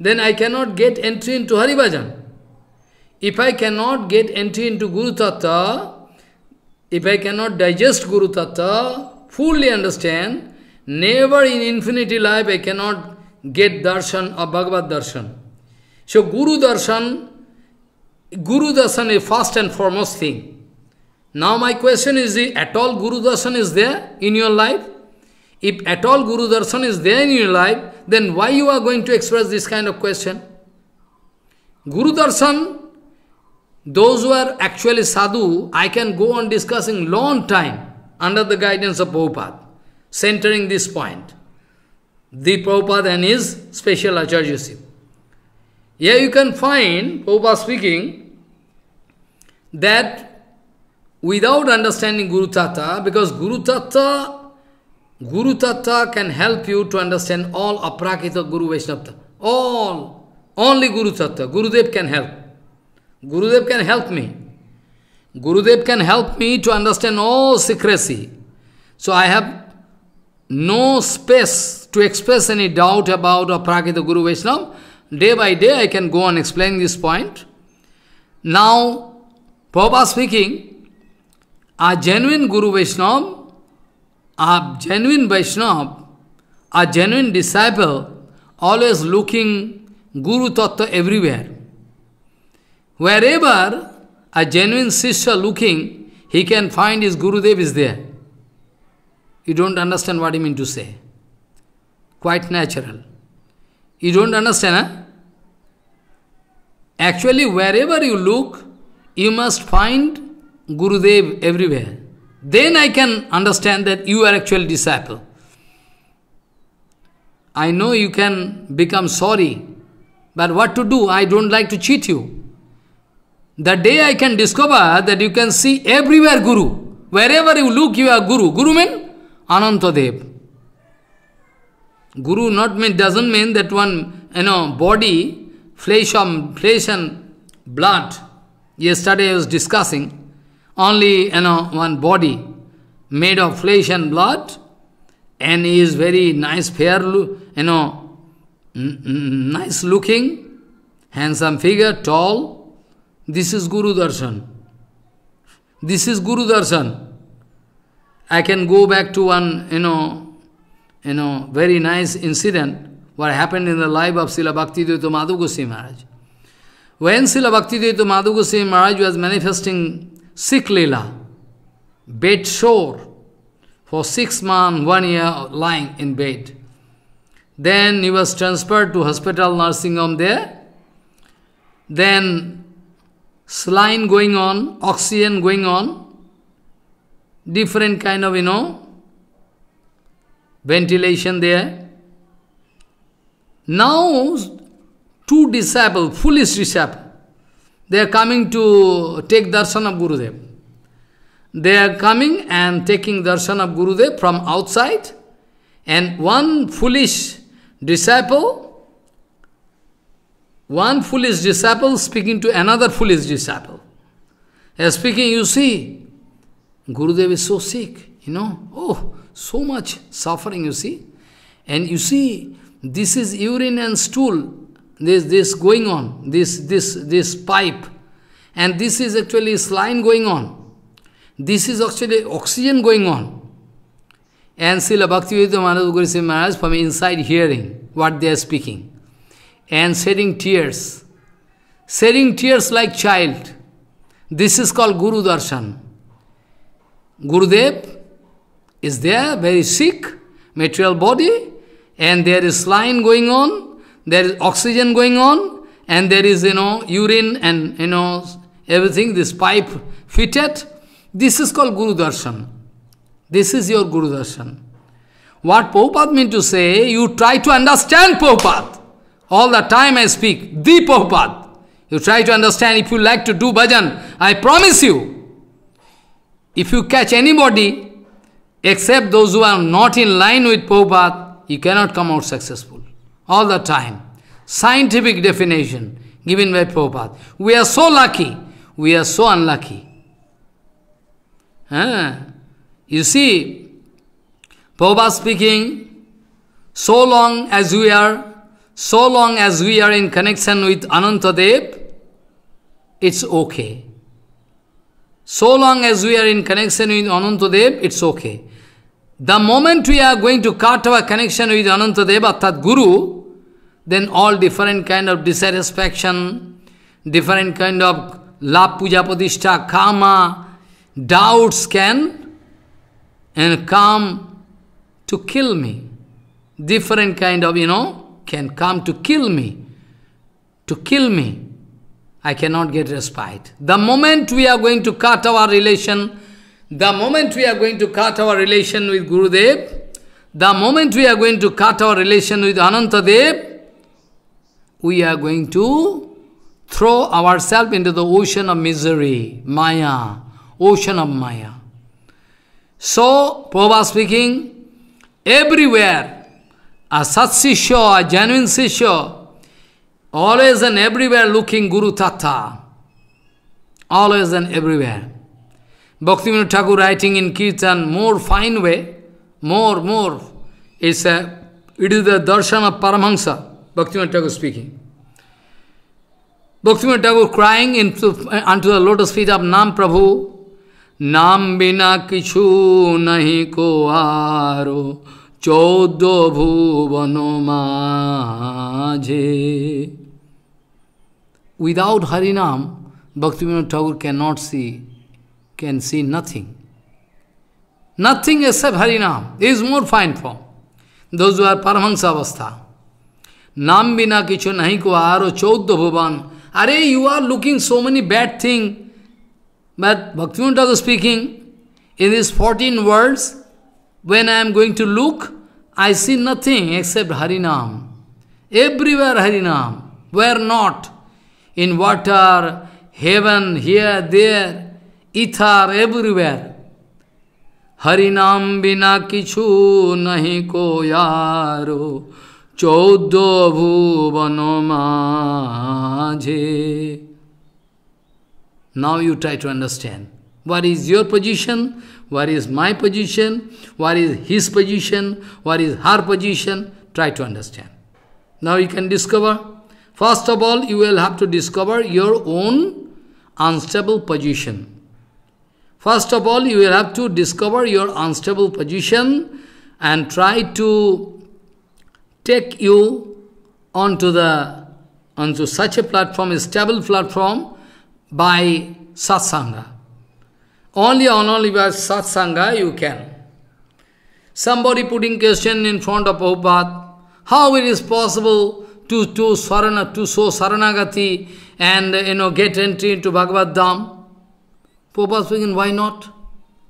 Speaker 1: then I cannot get entry into Haribhajan. If I cannot get entry into Guru Tattva, if I cannot digest Guru Tattva, fully understand, never in infinity life I cannot get darshan or Bhagavad darshan. So Guru darshan, Guru darshan is first and foremost thing. Now my question is, at all Guru darshan is there in your life? If at all Guru Darshan is there in your life, then why you are going to express this kind of question? Guru Darshan, those who are actually sadhu, I can go on discussing long time under the guidance of Prabhupada, centering this point. The Prabhupada and his special acharyaship. Here you can find Prabhupada speaking that without understanding Guru Tata, because Guru Tata Guru Tattva can help you to understand all aprakita Guru Vaishnava. All. Only Guru Tattva. Gurudev can help. Gurudev can help me. Gurudev can help me to understand all secrecy. So I have no space to express any doubt about aprakita Guru Vaishnava. Day by day I can go on explaining this point. Now, Prabhupada speaking, a genuine Guru Vaishnava a genuine Vaishnav, a genuine disciple, always looking Guru Tattva everywhere. Wherever a genuine sister looking, he can find his Guru Dev is there. You don't understand what I mean to say. Quite natural. You don't understand, huh? Actually, wherever you look, you must find Guru Dev everywhere. Then I can understand that you are actual disciple. I know you can become sorry, but what to do? I don't like to cheat you. The day I can discover that you can see everywhere Guru. Wherever you look, you are Guru. Guru means Anantadev. Guru not mean doesn't mean that one you know body, flesh of flesh and blood. Yesterday I was discussing only you know one body made of flesh and blood, and he is very nice, fair, you know, nice looking, handsome figure, tall. This is Guru Darshan. This is Guru Darshan. I can go back to one, you know, you know, very nice incident what happened in the life of Srila Bhaktivedanta Madhu Goswami Maharaj. When Srila Bhaktivedanta Madhu Goswami Maharaj was manifesting Sikh bed shore, for six months, one year lying in bed. Then he was transferred to hospital nursing home there. Then saline going on, oxygen going on, different kind of, you know, ventilation there. Now, two disciples, foolish disciples, they are coming to take darshan of Gurudev. They are coming and taking darshan of Gurudev from outside. And one foolish disciple, one foolish disciple speaking to another foolish disciple. speaking, you see, Gurudev is so sick, you know. Oh, so much suffering, you see. And you see, this is urine and stool this, this going on, this, this, this pipe. And this is actually slime going on. This is actually oxygen going on. And Srila Bhaktivedanta Maharaj Guru Maharaj from inside hearing what they are speaking. And shedding tears. Shedding tears like child. This is called Guru Darshan. Gurudev is there, very sick, material body, and there is slime going on, there is oxygen going on, and there is, you know, urine and, you know, everything, this pipe fitted. This is called Guru Darshan. This is your Guru Darshan. What Prabhupada means to say, you try to understand Prabhupada. All the time I speak, the Prabhupada. You try to understand, if you like to do bhajan, I promise you, if you catch anybody, except those who are not in line with Prabhupada, you cannot come out successful all the time. Scientific definition given by Prabhupada. We are so lucky, we are so unlucky. Huh? You see, Prabhupada speaking, so long as we are, so long as we are in connection with Anantadev, it's okay. So long as we are in connection with Anantadev, it's okay. The moment we are going to cut our connection with Anantadeva, that Guru, then all different kind of dissatisfaction, different kind of la puja padishta, kama, doubts can and come to kill me. Different kind of, you know, can come to kill me. To kill me. I cannot get respite. The moment we are going to cut our relation, the moment we are going to cut our relation with Gurudev, the moment we are going to cut our relation with Anantadev, we are going to throw ourselves into the ocean of misery, Maya, ocean of Maya. So, Prabhupada speaking, everywhere, a satsisho, a genuine sisho, always and everywhere looking Guru Tattva. Always and everywhere. Bhaktivinoda Thakur writing in Kirtan more fine way, more, more. It's a, it is the darshan of Paramahansa. Bhaktivinoda Thakur speaking. Bhaktivinoda Thakur crying into, unto the lotus feet of Nam Prabhu, Nam bina kichu nahi ko aro, choddo bhuvano maje. Without Harinam, Bhaktivinoda Thakur cannot see, can see nothing. Nothing except Harinam is more fine form. Those who are Paramahansa Avastha. नाम बिना किचु नहीं को आरो चौद भवान अरे you are looking so many bad thing but Bhakti Thakur speaking in this fourteen words when I am going to look I see nothing except harinam everywhere harinam where not in water heaven here there ether everywhere harinam बिना किचु नहीं को यारो চৌদ্দ ভুবন মাঝে Now you try to understand. What is your position? What is my position? What is his position? What is her position? Try to understand. Now you can discover. First of all, you will have to discover your own unstable position. First of all, you will have to discover your unstable position and try to take you onto the onto such a platform, a stable platform by satsanga. Only on only by satsanga you can. Somebody putting question in front of Prabhupada, how it is possible to, to, sarana, to sow saranagati and you know get entry into Bhagavad Dham? Prabhupada speaking, why not?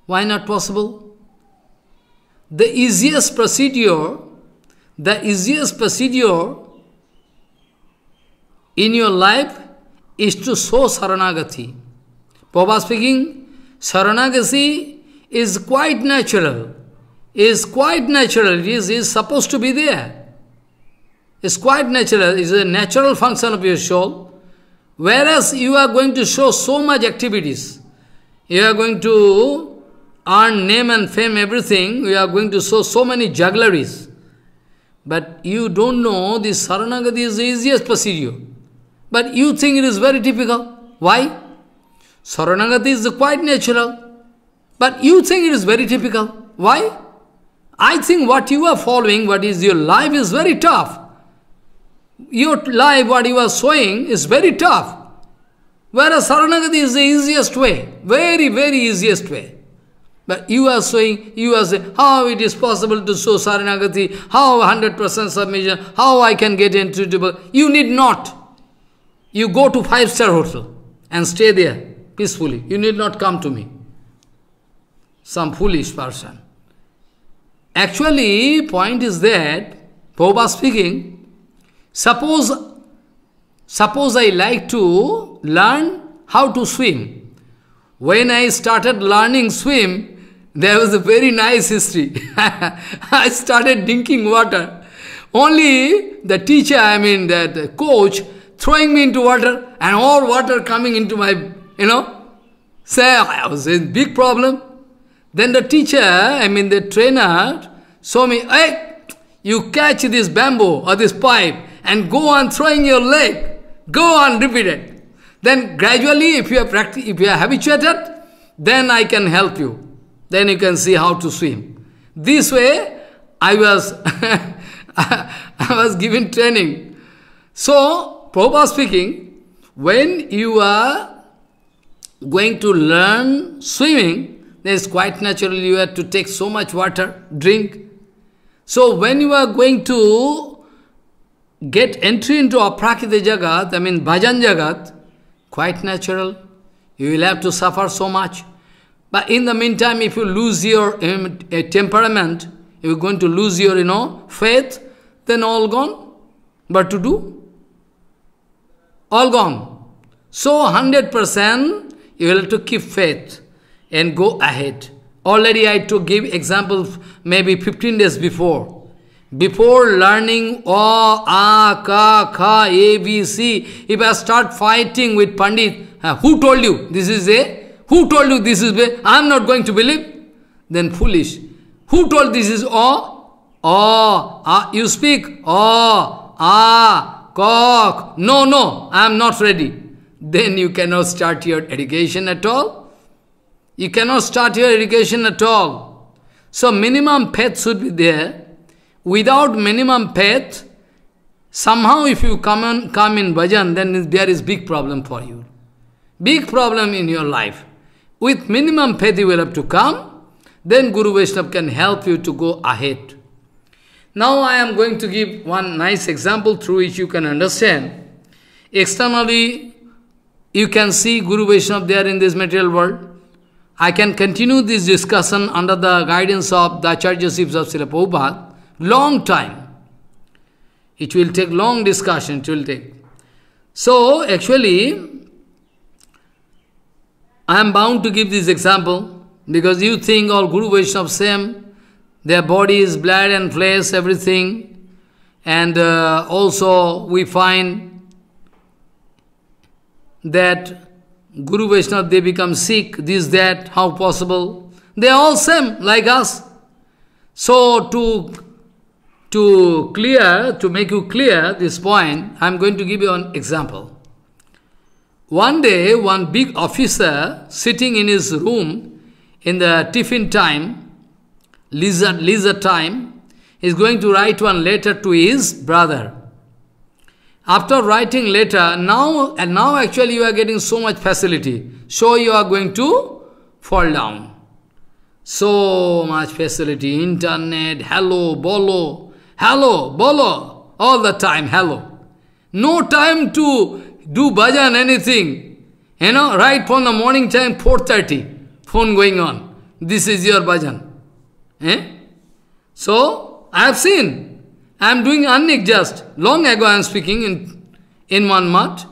Speaker 1: Why not possible? The easiest procedure the easiest procedure in your life is to show Saranagati. Prabhupada speaking, Saranagati is quite natural. Is quite natural. It is, is supposed to be there. It's quite natural. It's a natural function of your soul. Whereas you are going to show so much activities. You are going to earn name and fame, everything. You are going to show so many juggleries. But you don't know this Saranagati is the easiest procedure. But you think it is very difficult. Why? Saranagati is quite natural. But you think it is very difficult. Why? I think what you are following, what is your life is very tough. Your life, what you are sowing is very tough. Whereas Saranagati is the easiest way. Very, very easiest way. But you are saying, you are saying, how it is possible to show Saranagati, how 100% submission, how I can get into the... You need not. You go to five-star hotel and stay there peacefully. You need not come to me. Some foolish person. Actually, point is that, Prabhupada speaking, suppose, suppose I like to learn how to swim. When I started learning swim, there was a very nice history. <laughs> I started drinking water. Only the teacher, I mean that the coach, throwing me into water and all water coming into my, you know. So I was in big problem. Then the teacher, I mean the trainer, saw me, hey, you catch this bamboo or this pipe and go on throwing your leg. Go on, repeat it. Then gradually, if you are practi- if you are habituated, then I can help you. Then you can see how to swim. This way, I was, <laughs> I was given training. So, Prabhupada speaking, when you are going to learn swimming, then it's quite natural you have to take so much water, drink. So when you are going to get entry into Aprakita Jagat, I mean Bhajan Jagat, quite natural, you will have to suffer so much. But in the meantime, if you lose your um, temperament, you're going to lose your, you know, faith, then all gone. But to do? All gone. So 100% you will have to keep faith and go ahead. Already I to give example maybe 15 days before. Before learning O, A, Ka, Kha, A, B, C, if I start fighting with Pandit, uh, who told you this is a who told you this is I am not going to believe. Then foolish. Who told this is oh? Oh, ah, you speak oh, ah, cock. No, no, I am not ready. Then you cannot start your education at all. You cannot start your education at all. So minimum faith should be there. Without minimum faith, somehow if you come, on, come in bhajan, then there is big problem for you. Big problem in your life with minimum faith you will have to come, then Guru Vaishnav can help you to go ahead. Now I am going to give one nice example through which you can understand. Externally, you can see Guru Vaishnav there in this material world. I can continue this discussion under the guidance of the Acharya Sips of Srila Prabhupada, long time. It will take long discussion, it will take. So, actually, I am bound to give this example because you think all Guru Vaishnava same, their body is blood and flesh, everything. And uh, also we find that Guru Vaishnava, they become sick, this, that, how possible. They are all same, like us. So to, to clear, to make you clear this point, I am going to give you an example. One day, one big officer sitting in his room in the tiffin time, lizard lizard time, is going to write one letter to his brother. After writing letter, now and now actually you are getting so much facility, so you are going to fall down. So much facility, internet, hello, bolo, hello, bolo, all the time, hello. No time to do bhajan, anything. You know, right from the morning time, 4.30, phone going on. This is your bhajan. Eh? So, I have seen. I am doing anik just. Long ago I am speaking in, in one month.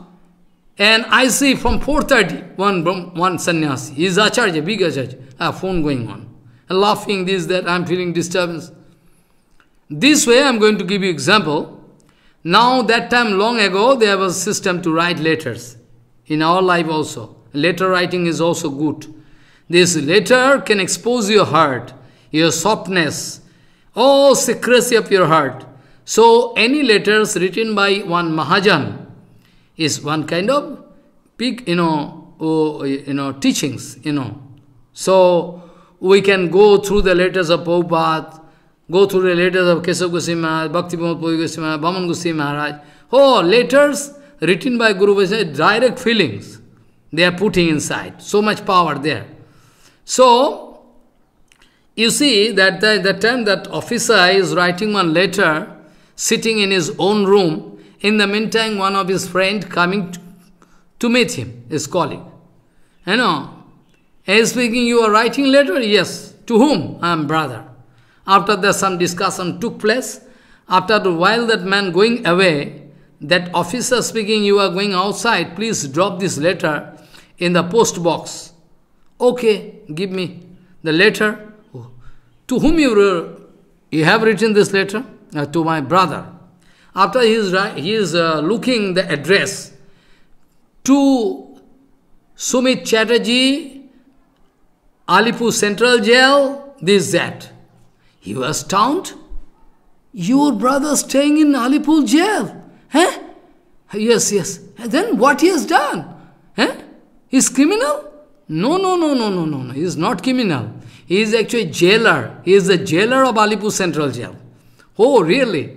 Speaker 1: And I see from 4.30, one, one sannyasi, he is acharya, big acharya, A ah, phone going on. And laughing, this, that, I am feeling disturbance. This way I am going to give you example. Now that time long ago there was a system to write letters. In our life also. Letter writing is also good. This letter can expose your heart, your softness, all oh, secrecy of your heart. So any letters written by one Mahajan is one kind of big, you know, oh, you know, teachings, you know. So we can go through the letters of Prabhupada, Go through the letters of Kesav Goswami Maharaj, Bhakti Puri Goswami Maharaj, Bhaman Goswami Maharaj. Oh, letters written by Guru Vaishnava, direct feelings they are putting inside. So much power there. So, you see that the, the time that officer is writing one letter, sitting in his own room, in the meantime one of his friend coming to, to meet him, his colleague. You know, he is speaking, you are writing letter? Yes. To whom? I am brother. After that, some discussion took place. After a while, that man going away, that officer speaking, you are going outside, please drop this letter in the post box. Okay, give me the letter. Oh, to whom you, you have written this letter? Uh, to my brother. After he is, he is uh, looking the address, to Sumit Chatterjee, Alipur Central Jail, this, that. He was taunt. Your brother staying in Alipur jail. Eh? Yes, yes. Then what he has done? Eh? He's criminal? No, no, no, no, no, no, no. He's not criminal. He is actually jailer. He is the jailer of Alipur Central Jail. Oh, really?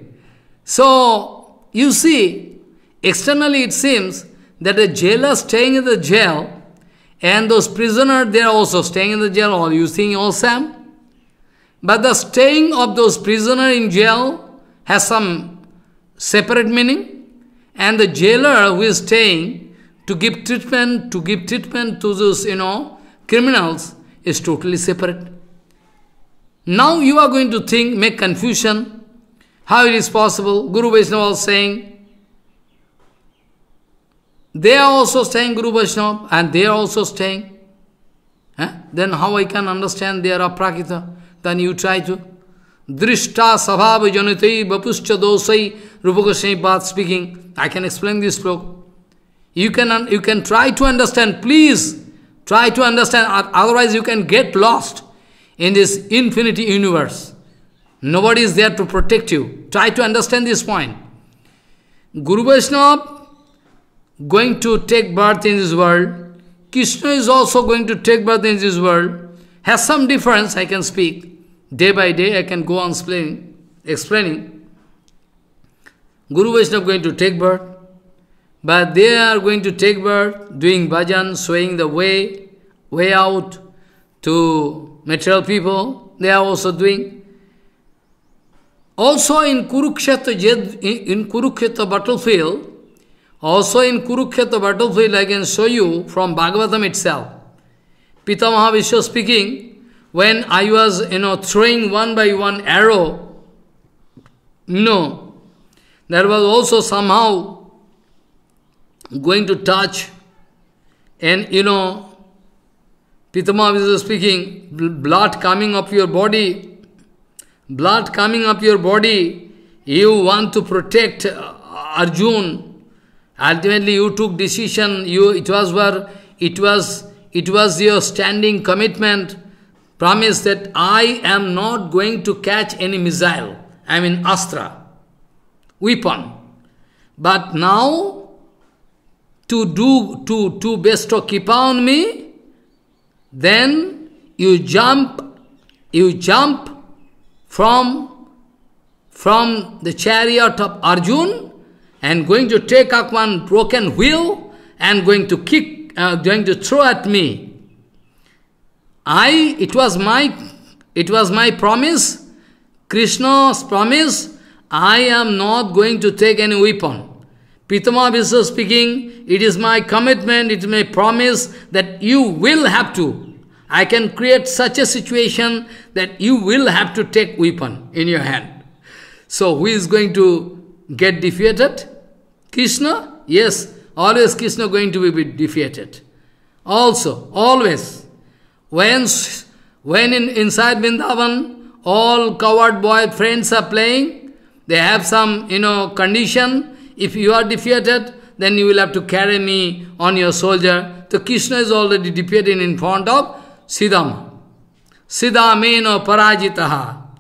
Speaker 1: So, you see, externally it seems that the jailer staying in the jail and those prisoners, they are also staying in the jail, all using all Sam. But the staying of those prisoners in jail has some separate meaning. And the jailer who is staying to give treatment, to give treatment to those, you know, criminals is totally separate. Now you are going to think, make confusion. How it is possible? Guru Vaishnava was saying, they are also staying Guru Vaishnava and they are also staying. Eh? Then how I can understand they are a prakita? then you try to. Drishta Sabhava Janate Vapuscha Dosai Rupa path speaking. I can explain this sloka. You can, you can try to understand, please try to understand, otherwise you can get lost in this infinity universe. Nobody is there to protect you. Try to understand this point. Guru Vaishnava going to take birth in this world. Krishna is also going to take birth in this world. Has some difference, I can speak. Day by day, I can go on explaining. explaining. Guru Vaishnava going to take birth, but they are going to take birth doing bhajan, showing the way, way out to material people. They are also doing. Also in Kurukshetra, in Kurukshetra battlefield, also in Kurukshetra battlefield, I can show you from Bhagavatam itself. Pitamaha Vishwa speaking, when I was, you know, throwing one by one arrow, no, there was also somehow going to touch, and you know, Pitama is speaking, blood coming up your body, blood coming up your body, you want to protect uh, Arjun. Ultimately, you took decision. You it was where it was it was your standing commitment promised that I am not going to catch any missile, I mean astra, weapon. But now, to do, to, to bestow kippa on me, then you jump, you jump from, from the chariot of Arjun and going to take up one broken wheel and going to kick, uh, going to throw at me I, it was my, it was my promise, Krishna's promise, I am not going to take any weapon. Pitama is speaking, it is my commitment, it is my promise that you will have to. I can create such a situation that you will have to take weapon in your hand. So who is going to get defeated? Krishna? Yes, always Krishna going to be defeated. Also, always. When, when in, inside Vrindavan, all coward boy friends are playing, they have some, you know, condition. If you are defeated, then you will have to carry me on your soldier. So Krishna is already defeated in front of Siddham. Siddhameno parajitaha.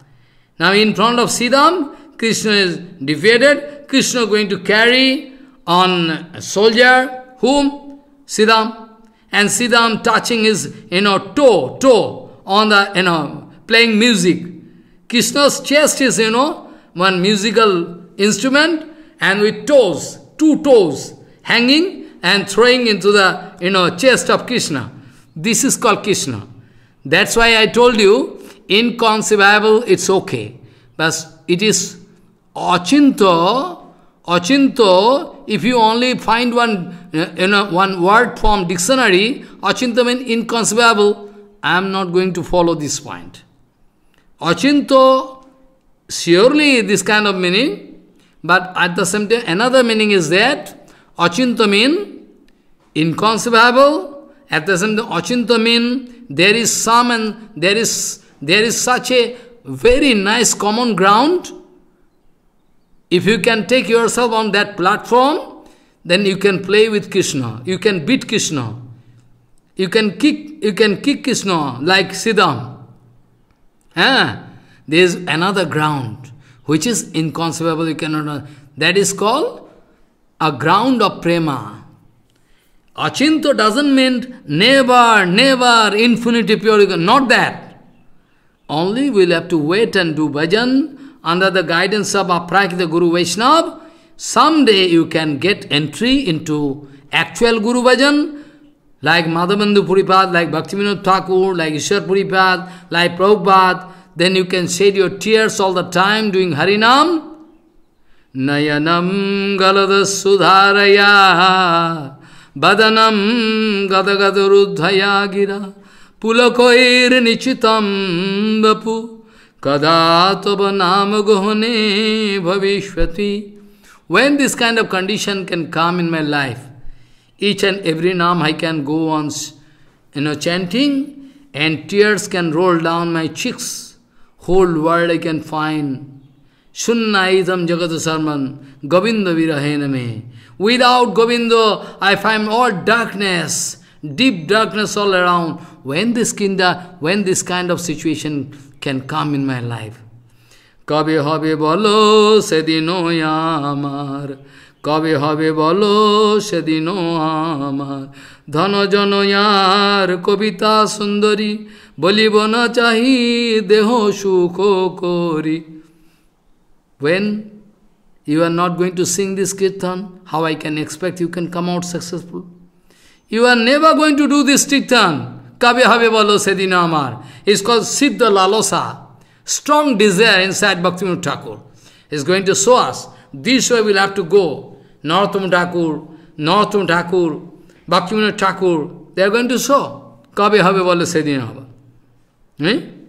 Speaker 1: Now in front of Siddham, Krishna is defeated. Krishna is going to carry on a soldier, whom? Siddham and Siddham touching his, you know, toe, toe on the, you know, playing music. Krishna's chest is, you know, one musical instrument and with toes, two toes hanging and throwing into the, you know, chest of Krishna. This is called Krishna. That's why I told you, inconceivable, it's okay. But it is achinto, achinto if you only find one, you know, one word from dictionary, achinta means inconceivable. I am not going to follow this point. Achinto, surely this kind of meaning, but at the same time, another meaning is that achinta means inconceivable. At the same time, achinta means there is some and there is there is such a very nice common ground if you can take yourself on that platform, then you can play with Krishna. You can beat Krishna. You can kick, you can kick Krishna like Siddham. Eh? There is another ground which is inconceivable, you cannot That is called a ground of prema. Achinto doesn't mean never, never, infinity pure, not that. Only we'll have to wait and do bhajan under the guidance of Aprakita Guru Vaishnava, someday you can get entry into actual Guru Bhajan, like Madhavandu Puripad, like Bhaktivinoda Thakur, like Ishwar Puripad, like Prabhupada, then you can shed your tears all the time doing Harinam. Nayanam galada sudharaya badanam gadagadarudhaya gira pulakoir nichitam vapu कदा तब नाम गोहने भविष्य when this kind of condition can come in my life each and every nam I can go on in no chanting and tears can roll down my cheeks whole world I can find सुन्न आईजम जगत शर्मन गोविंद भी विरहेन में without Govinda I find all darkness deep darkness all around when this kin the this kind of situation can come in my life. কবে হবে বলো সেদিনও আমার কবে হবে বলো সেদিনও dhano jano yar কবিতা sundari বলিব না চাহি দেহ সুখ kori When you are not going to sing this kirtan, how I can expect you can come out successful? You are never going to do this kirtan. কবে হবে বলো সেদিন আমার ইজ কল সিদ্ধ লালসা strong desire inside Bhaktivinod Thakur is going to show us this way will have to go Narottam Thakur Narottam Thakur Bhaktivinod Thakur they are going to show কবে হবে বলো সেদিন হবে হুম hmm?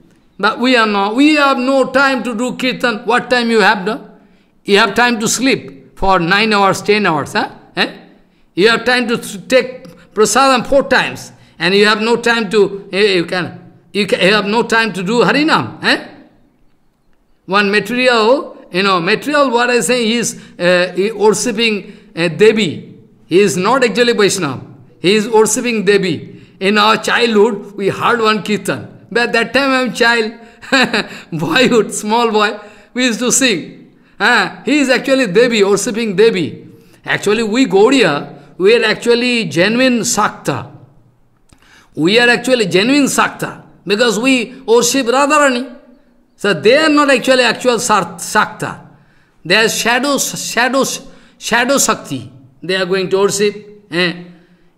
Speaker 1: But we are not, we have no time to do kirtan. What time you have done? You have time to sleep for 9 hours, 10 hours. Huh? Eh? You have time to take prasadam four times and you have no time to, eh, you can, you, can, you have no time to do Harinam, eh? One material, you know, material what I say is uh, worshipping uh, Devi. He is not actually Vaishnava. He is worshipping Devi. In our childhood, we heard one kirtan. But that time I'm child, <laughs> boyhood, small boy, we used to sing. Uh, he is actually Devi, worshipping Devi. Actually, we Gaudiya, we are actually genuine Sakta. We are actually genuine Sakta because we worship Radharani. So they are not actually actual Sakta. They are shadow, shadow, shadow Sakti. They are going to worship.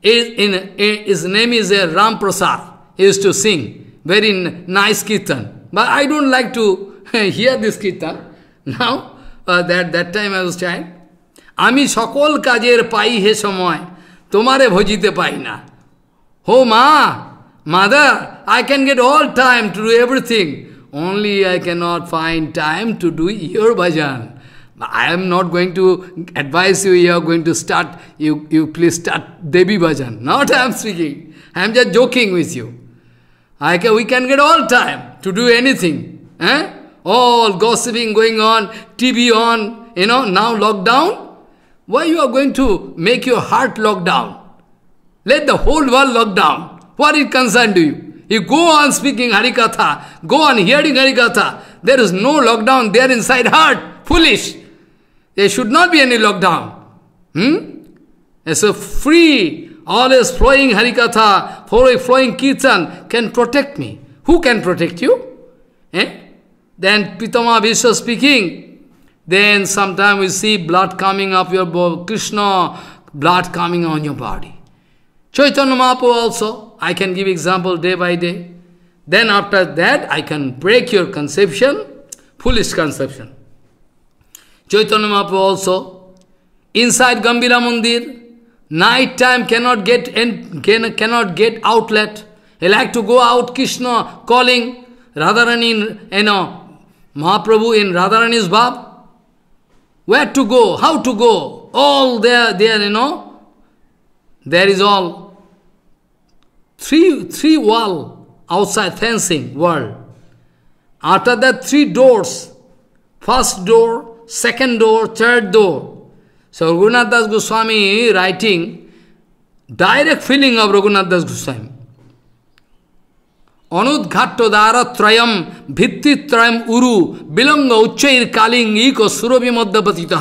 Speaker 1: his name is Ram Prasad. He used to sing very nice kirtan. But I don't like to hear this kirtan. Now, uh, that, that time I was child. আমি সকল কাজের পাই হে সময় তোমারে ভজিতে পাই না Oh ma, mother, I can get all time to do everything. Only I cannot find time to do your bhajan. I am not going to advise you, you are going to start, you, you please start Devi bhajan. Not I am speaking. I am just joking with you. I can, we can get all time to do anything. Eh? All gossiping going on, TV on, you know, now lockdown. Why you are going to make your heart lockdown? down? Let the whole world lock down. What it concern to you? You go on speaking Harikatha, go on hearing Harikatha. There is no lockdown there inside heart. Foolish. There should not be any lockdown. Hmm? It's a free, always flowing Harikatha, flowing Kirtan can protect me. Who can protect you? Eh? Then Pitama Vishwa speaking. Then sometime we see blood coming up your Krishna, blood coming on your body. Chaitanya Mahaprabhu also, I can give example day by day. Then after that, I can break your conception, foolish conception. Chaitanya Mahaprabhu also, inside Gambira Mandir, night time cannot get, and cannot get outlet. He like to go out, Krishna calling Radharani, you know, Mahaprabhu in Radharani's Bab. Where to go, how to go, all there, there, you know, there is all three, three wall outside fencing wall. After that, three doors. First door, second door, third door. So Raghunath Das Goswami writing, direct feeling of Raghunath Das Goswami. অনুদ্ঘাট্য দ্বারত্রয়ম ভিত্তিত্রয়ম উরু বিলঙ্গ উচ্চৈর কালিং ইক সুরভি মধ্যপতিত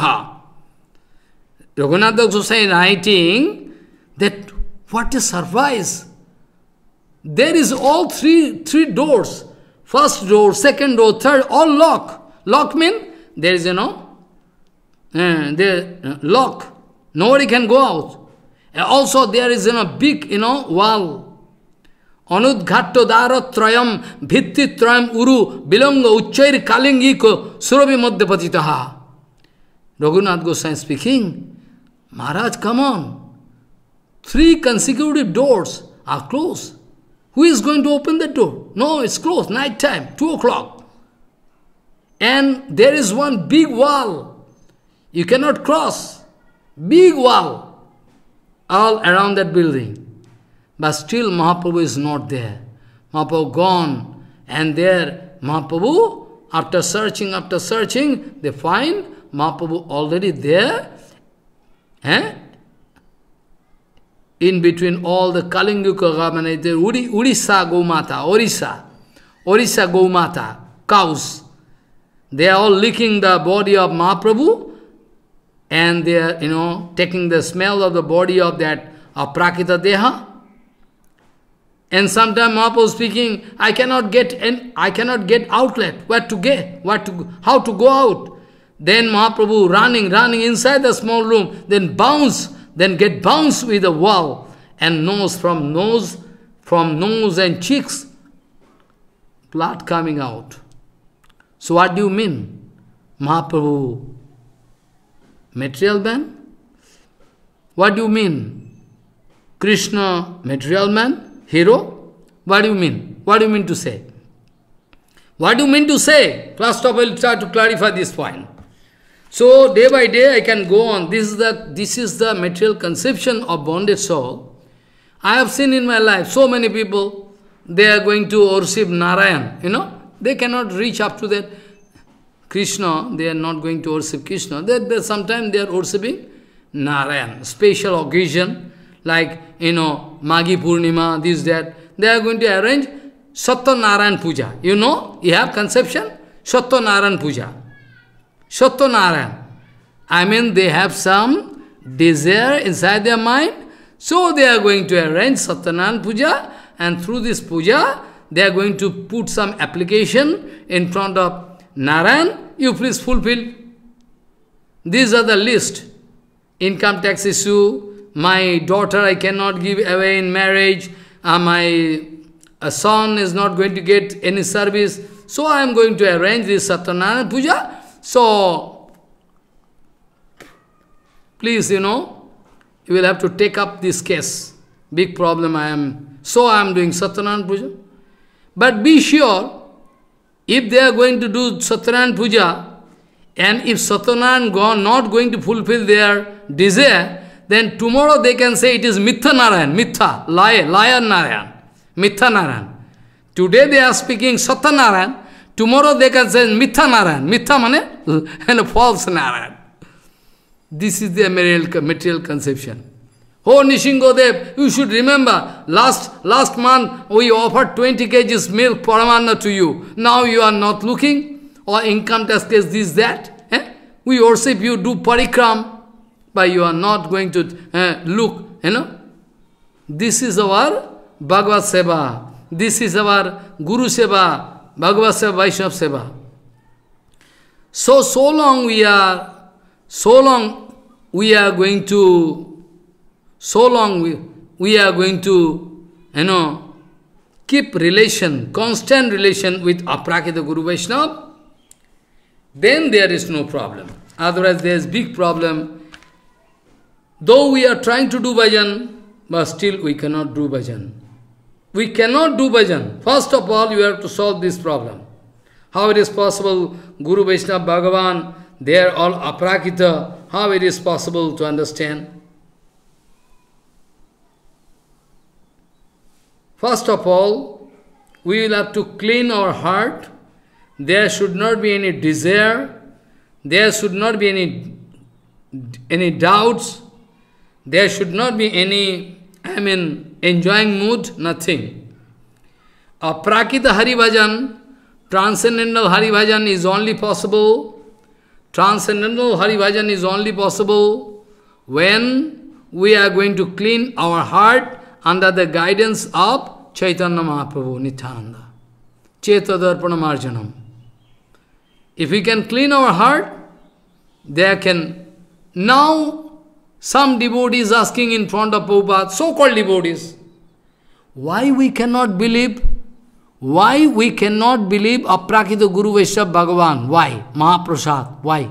Speaker 1: Raghunath Gosai writing that what is surprise there is all three three doors first door second door third all lock lock means there is you know eh, the eh, lock nobody can go out also there is you know big you know wall anudghatto darotrayam bhitti trayam uru bilanga uchair kalingi ko surabi madhyapatitaha raghunath goswami speaking maharaj come on three consecutive doors are closed who is going to open the door? No, it's closed, night time, 2 o'clock. And there is one big wall. You cannot cross. Big wall all around that building. But still Mahaprabhu is not there. Mahaprabhu gone. And there Mahaprabhu, after searching, after searching, they find Mahaprabhu already there. Eh? in between all the Kalinguka government, Uri, Urisa Gomata, Orisa, Orisa Gomata, cows. They are all licking the body of Mahaprabhu and they are, you know, taking the smell of the body of that of Prakita Deha. And sometimes Mahaprabhu speaking, I cannot get an, I cannot get outlet. Where to get? What to how to go out? Then Mahaprabhu running, running inside the small room, then bounce then get bounced with a wall and nose from nose, from nose and cheeks, blood coming out. So what do you mean? Mahaprabhu, material man? What do you mean? Krishna, material man, hero? What do you mean? What do you mean to say? What do you mean to say? First of all, try to clarify this point. So day by day I can go on. This is the, this is the material conception of bonded soul. I have seen in my life so many people, they are going to worship Narayan, you know. They cannot reach up to that Krishna, they are not going to worship Krishna. They, they, sometimes they are worshipping Narayan, special occasion, like, you know, Magi Purnima, this, that. They are going to arrange Satya Narayan Puja. You know, you have conception? Satya Narayan Puja. Satyanarayan. I mean, they have some desire inside their mind, so they are going to arrange Satyanarayan puja, and through this puja, they are going to put some application in front of Narayan, you please fulfill. These are the list. Income tax issue, my daughter I cannot give away in marriage, uh, my uh, son is not going to get any service, so I am going to arrange this Satyanarayan puja So, please, you know, you will have to take up this case. Big problem I am. So I am doing satyanarayan Puja. But be sure, if they are going to do satyanarayan Puja, and if Satyanarayana go not going to fulfill their desire, then tomorrow they can say it is Mitha Narayan, Mitha, laya Laya Narayan, Mitha Narayan. Today they are speaking Satyanarayan, tomorrow they can say Mitha Narayan, Mitha means and false Narayan. This is the material, material conception. Oh Nishingodev, you should remember, last, last month we offered 20 kgs milk paramana to you. Now you are not looking, or income tax case this, that. Eh? We worship you, do parikram, but you are not going to eh, look, you know. This is our Bhagavad Seva. This is our Guru Seva, Bhagavad Seva, Vaishnava Seva. So, so long we are, so long we are going to, so long we, we are going to, you know, keep relation, constant relation with Aprakita Guru Vaishnava, then there is no problem. Otherwise, there is big problem. Though we are trying to do bhajan, but still we cannot do bhajan. We cannot do bhajan. First of all, you have to solve this problem. How it is possible, Guru Vaishnava Bhagavan, they are all aprakita. How it is possible to understand? First of all, we will have to clean our heart. There should not be any desire. There should not be any, any doubts. There should not be any, I mean, enjoying mood, nothing. Aprakita Hari Bhajan, Transcendental Hari Bhajan is only possible. Transcendental Hari Bhajan is only possible when we are going to clean our heart under the guidance of Chaitanya Mahaprabhu Nityananda. Chetadarsanamarjanam. If we can clean our heart, there can... Now, some devotees asking in front of Prabhupada, so-called devotees, why we cannot believe Why we cannot believe Aprakita Guru Vaishnava Bhagavan? Why? Mahaprasad. Why?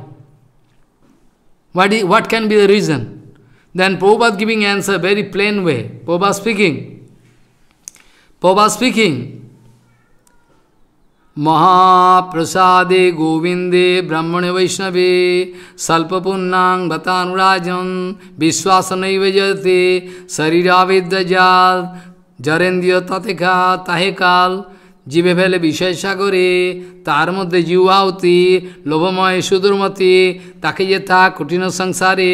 Speaker 1: What, is, what can be the reason? Then Prabhupada giving answer very plain way. Prabhupada speaking. Prabhupada speaking. महाप्रसादे गोविंदे ब्रह्मणे वैष्णवे सल्पुन्नांग बतानुराजन विश्वास नैव जते शरीरावेद्रजात जरेन्द्रिय तथे का तहे काल জীবে ফেলে বিষয় সাগরে তার মধ্যে জিউহাউতি লোভময় সুদুর্মতি তাকে যে তা কঠিন সংসারে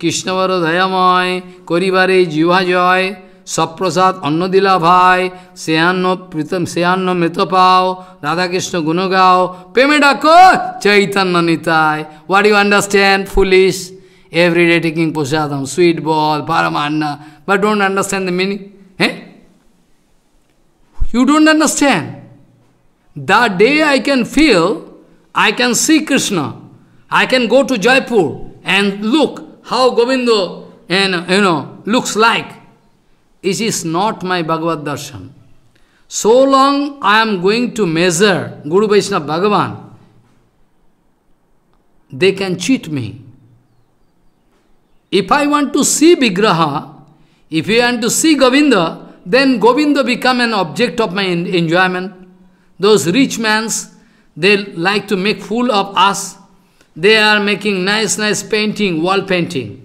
Speaker 1: কৃষ্ণবর দয়াময় করিবারে জিউহা জয় সপ্রসাদ অন্ন দিলা ভাই শ্রেয়ান্ন প্রীতম শ্রেয়ান্ন মৃত পাও রাধাকৃষ্ণ গুণ গাও প্রেমে ডাকো Chaitanya Nitai what you understand foolish everyday taking prasadam sweet ball paramanna but don't understand the meaning হ্যাঁ You don't understand. The day I can feel, I can see Krishna. I can go to Jaipur and look how Govinda and you know looks like. It is not my Bhagavad Darshan. So long I am going to measure Guru Vaishnava Bhagavan, they can cheat me. If I want to see Vigraha, if I want to see Govinda, then Govinda become an object of my enjoyment. Those rich mans, they like to make fool of us. They are making nice, nice painting, wall painting.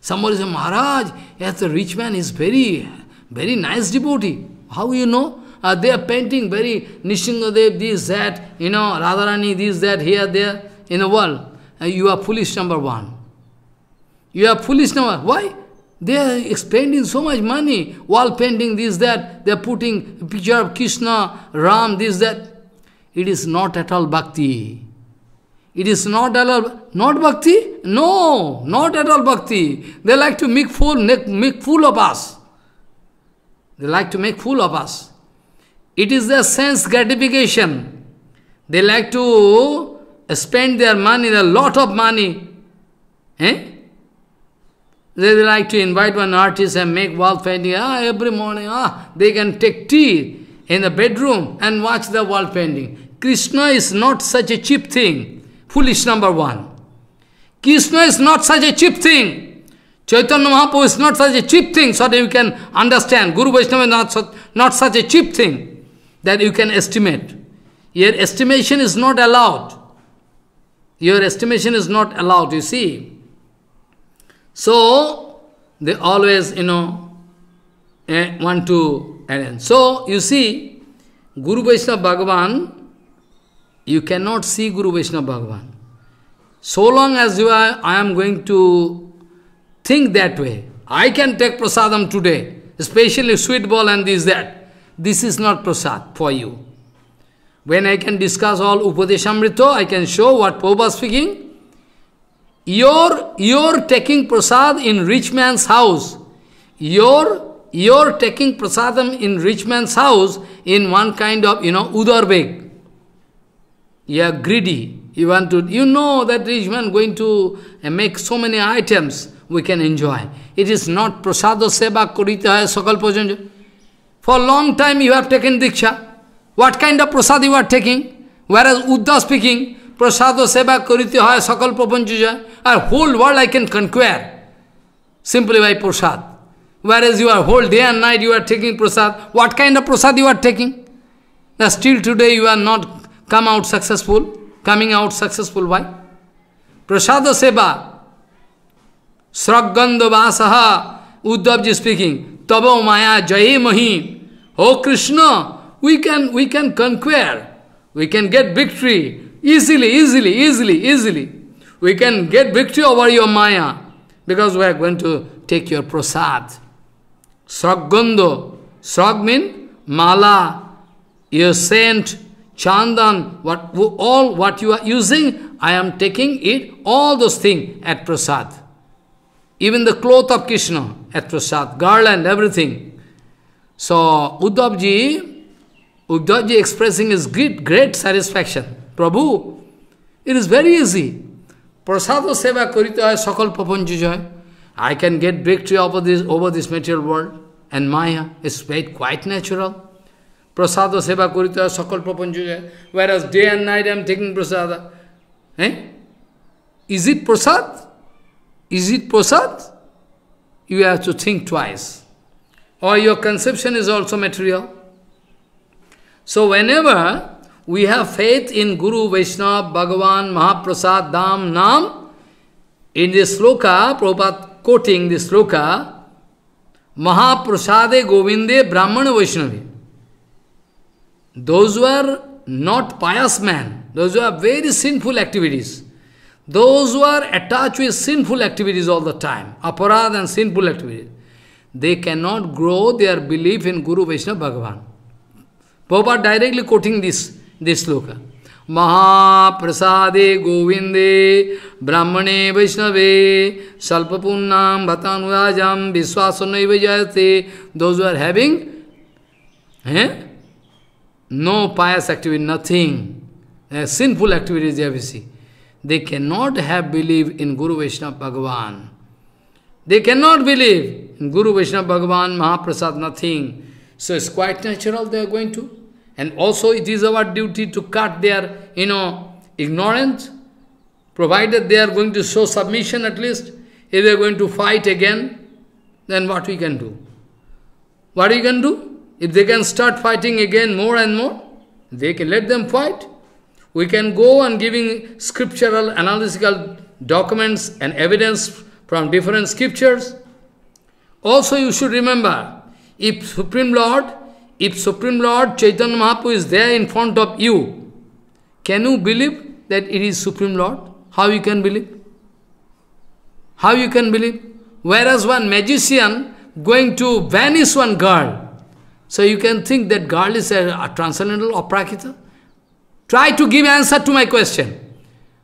Speaker 1: Somebody says, Maharaj, yes, the rich man is very, very nice devotee. How you know? Uh, they are painting very Nishingadev, this, that, you know, Radharani, this, that, here, there, in the world. Uh, you are foolish number one. You are foolish number Why? They are spending so much money, while painting, this, that, they are putting picture of Krishna, Ram, this, that. It is not at all bhakti. It is not at all, not bhakti? No, not at all bhakti. They like to make fool, make, make fool of us. They like to make fool of us. It is their sense gratification. They like to spend their money, a lot of money. Eh? They like to invite one artist and make wall painting. Ah, every morning, ah, they can take tea in the bedroom and watch the wall painting. Krishna is not such a cheap thing. Foolish number one. Krishna is not such a cheap thing. Chaitanya Mahaprabhu is not such a cheap thing, so that you can understand. Guru Vaishnava is not not such a cheap thing that you can estimate. Your estimation is not allowed. Your estimation is not allowed, you see. So, they always, you know, eh, want to arrange. So, you see, Guru Vaishnava Bhagavan, you cannot see Guru Vaishnava Bhagavan. So long as you are, I am going to think that way. I can take prasadam today, especially sweet ball and this, that. This is not prasad for you. When I can discuss all Upadeshamrita, I can show what Prabhupada speaking, your, your taking prasad in rich man's house, your, your taking prasadam in rich man's house in one kind of, you know, udarbeg. You are greedy. You want to, you know that rich man going to uh, make so many items we can enjoy. It is not prasada seva kurita hai sakal For long time you have taken diksha. What kind of prasad you are taking? Whereas Uddha speaking, প্রসাদ সেবা করিতে হয় সকল প্রপঞ্চ জয় আর whole world I can conquer simply by prasad. Whereas you are whole day and night you are taking prasad. What kind of prasad you are taking? Now still today you are not come out successful, coming out successful. Why? Prasada seva. Sragganda vasaha. Uddhavji speaking. Tavo maya jaye mahi. Oh Krishna, we can, we can conquer. We can get victory. Easily, easily, easily, easily. We can get victory over your Maya because we are going to take your prasad. Sraggandho. Srag means mala, your saint, chandan, what, all what you are using, I am taking it, all those things at prasad. Even the cloth of Krishna at prasad, garland, everything. So Uddhavji, Uddhavji expressing his great, great satisfaction. Prabhu it is very easy प्रसाद सेवा करते हैं सकल प्रपंच जय I can get break free of this over this material world and maya it's very quite natural प्रसाद सेवा करते हैं सकल प्रपंच जय whereas day and night I am taking prasad हैं is it prasad is it prasad you have to think twice और your conception is also material so when ever we have faith in Guru, Vaishnava, Bhagavan, Mahaprasad, Dham, Nam. In this sloka, Prabhupada quoting this sloka, Mahaprasade Govinde Brahmana Vaishnavi. Those who are not pious men, those who have very sinful activities, those who are attached with sinful activities all the time, aparad and sinful activities, they cannot grow their belief in Guru, Vaishnava, Bhagavan. Prabhupada directly quoting this. This shloka महाप्रसादे गोविंदे ब्राह्मणे वैष्णवे स्वल्पुन्ना भतानुराज विश्वास नैव जयते those are having no pious activity nothing simple activities एव see they can not have believe in guru Vaishnava भगवान दे can not believe गुरु Vaishnava Bhagavan mahaprasad nothing so it's quite natural they are going to And also it is our duty to cut their, you know, ignorance, provided they are going to show submission at least. If they are going to fight again, then what we can do? What we can do? If they can start fighting again more and more, they can let them fight. We can go on giving scriptural analytical documents and evidence from different scriptures. Also, you should remember, if Supreme Lord if Supreme Lord Chaitanya Mahaprabhu is there in front of you, can you believe that it is Supreme Lord? How you can believe? How you can believe? Whereas one magician going to vanish one girl, so you can think that girl is a, a transcendental aprakita? Try to give answer to my question.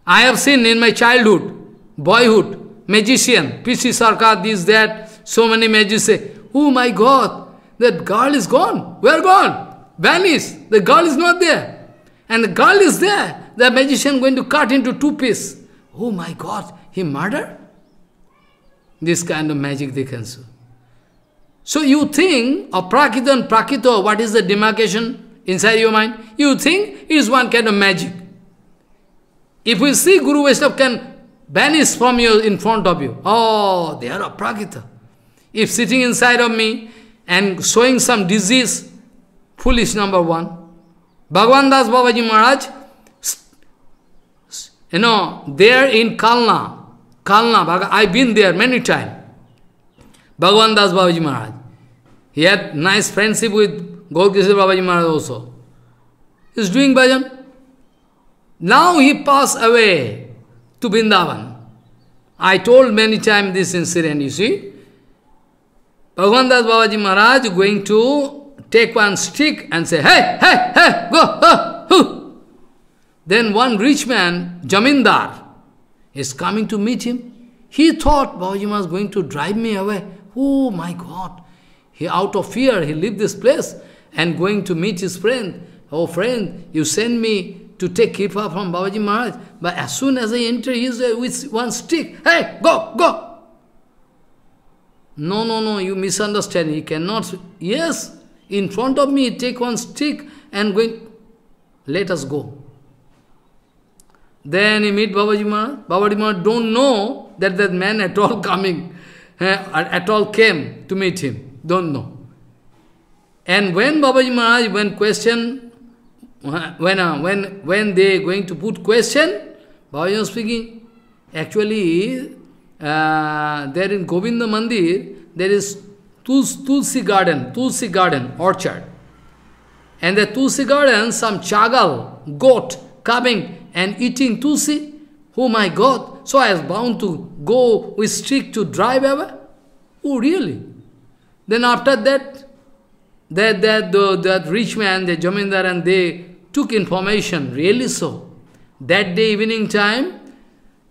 Speaker 1: I have seen in my childhood, boyhood, magician, PC Sarkar, this, that, so many magicians say, oh my God, that girl is gone. Where gone? Vanished. The girl is not there. And the girl is there. The magician going to cut into two pieces. Oh my God, he murdered? This kind of magic they can do. So you think of Prakita and Prakito, what is the demarcation inside your mind? You think it is one kind of magic. If you see Guru Vaishnava can vanish from you in front of you, oh, they are Prakita. If sitting inside of me, and showing some disease, foolish number one. Bhagwan Das Babaji Maharaj, you know, there in Kalna, Kalna, I've been there many times. Bhagwan Das Babaji Maharaj. He had nice friendship with Gaurkishore Babaji Maharaj also. He's doing bhajan. Now he passed away to Vrindavan. I told many times this incident, you see. Bhagwan Das Babaji Maharaj going to take one stick and say, Hey, hey, hey, go, oh, huh. Then one rich man, Jamindar, is coming to meet him. He thought Babaji is going to drive me away. Oh my God! He out of fear, he leave this place and going to meet his friend. Oh friend, you send me to take Kripa from Babaji Maharaj. But as soon as I enter, he is with one stick. Hey, go, go, no, no, no, you misunderstand. He cannot. Yes, in front of me, take one stick and going. Let us go. Then he meet Babaji Maharaj. Babaji Maharaj don't know that that man at all coming, <laughs> at all came to meet him. Don't know. And when Babaji Maharaj, when question, when, uh, when, when they going to put question, Babaji was speaking, actually uh, there in Govinda Mandir, there is Tulsi, Tulsi garden, Tulsi garden, orchard. And the Tulsi garden, some chagal, goat, coming and eating Tulsi. Oh my God! So I was bound to go with stick to drive away. Oh really? Then after that, that, that, the, that rich man, the Jamindar and they took information, really so. That day evening time,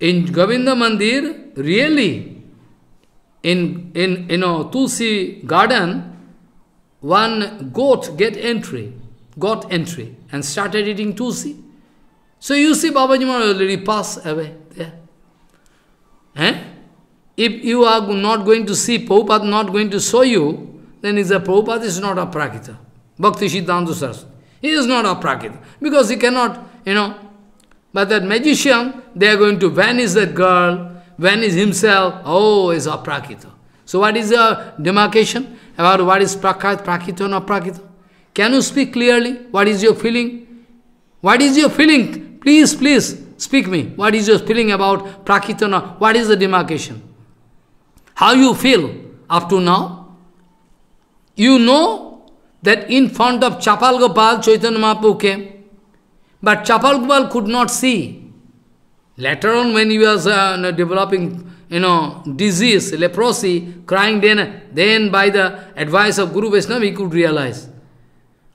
Speaker 1: in Govinda Mandir, really, in, in you know, Tulsi garden, one goat get entry, got entry, and started eating Tulsi. So you see Babaji Maharaj already passed away there. Eh? If you are not going to see Prabhupada not going to show you, then is a Prabhupada is not a Prakita. Bhakti Siddhanta Saraswati. He is not a Prakita. Because he cannot, you know, but that magician, they are going to vanish that girl, vanish himself, oh, is aprakita. So what is the demarcation about what is prakriti, prakita and aprakita? Can you speak clearly? What is your feeling? What is your feeling? Please, please, speak me. What is your feeling about prakita? And, what is the demarcation? How you feel up to now? You know that in front of Chapal Gopal, Chaitanya Mahaprabhu came. But Gopal could not see. Later on, when he was uh, developing, you know, disease, leprosy, crying, then, then by the advice of Guru Vaishnava, he could realize.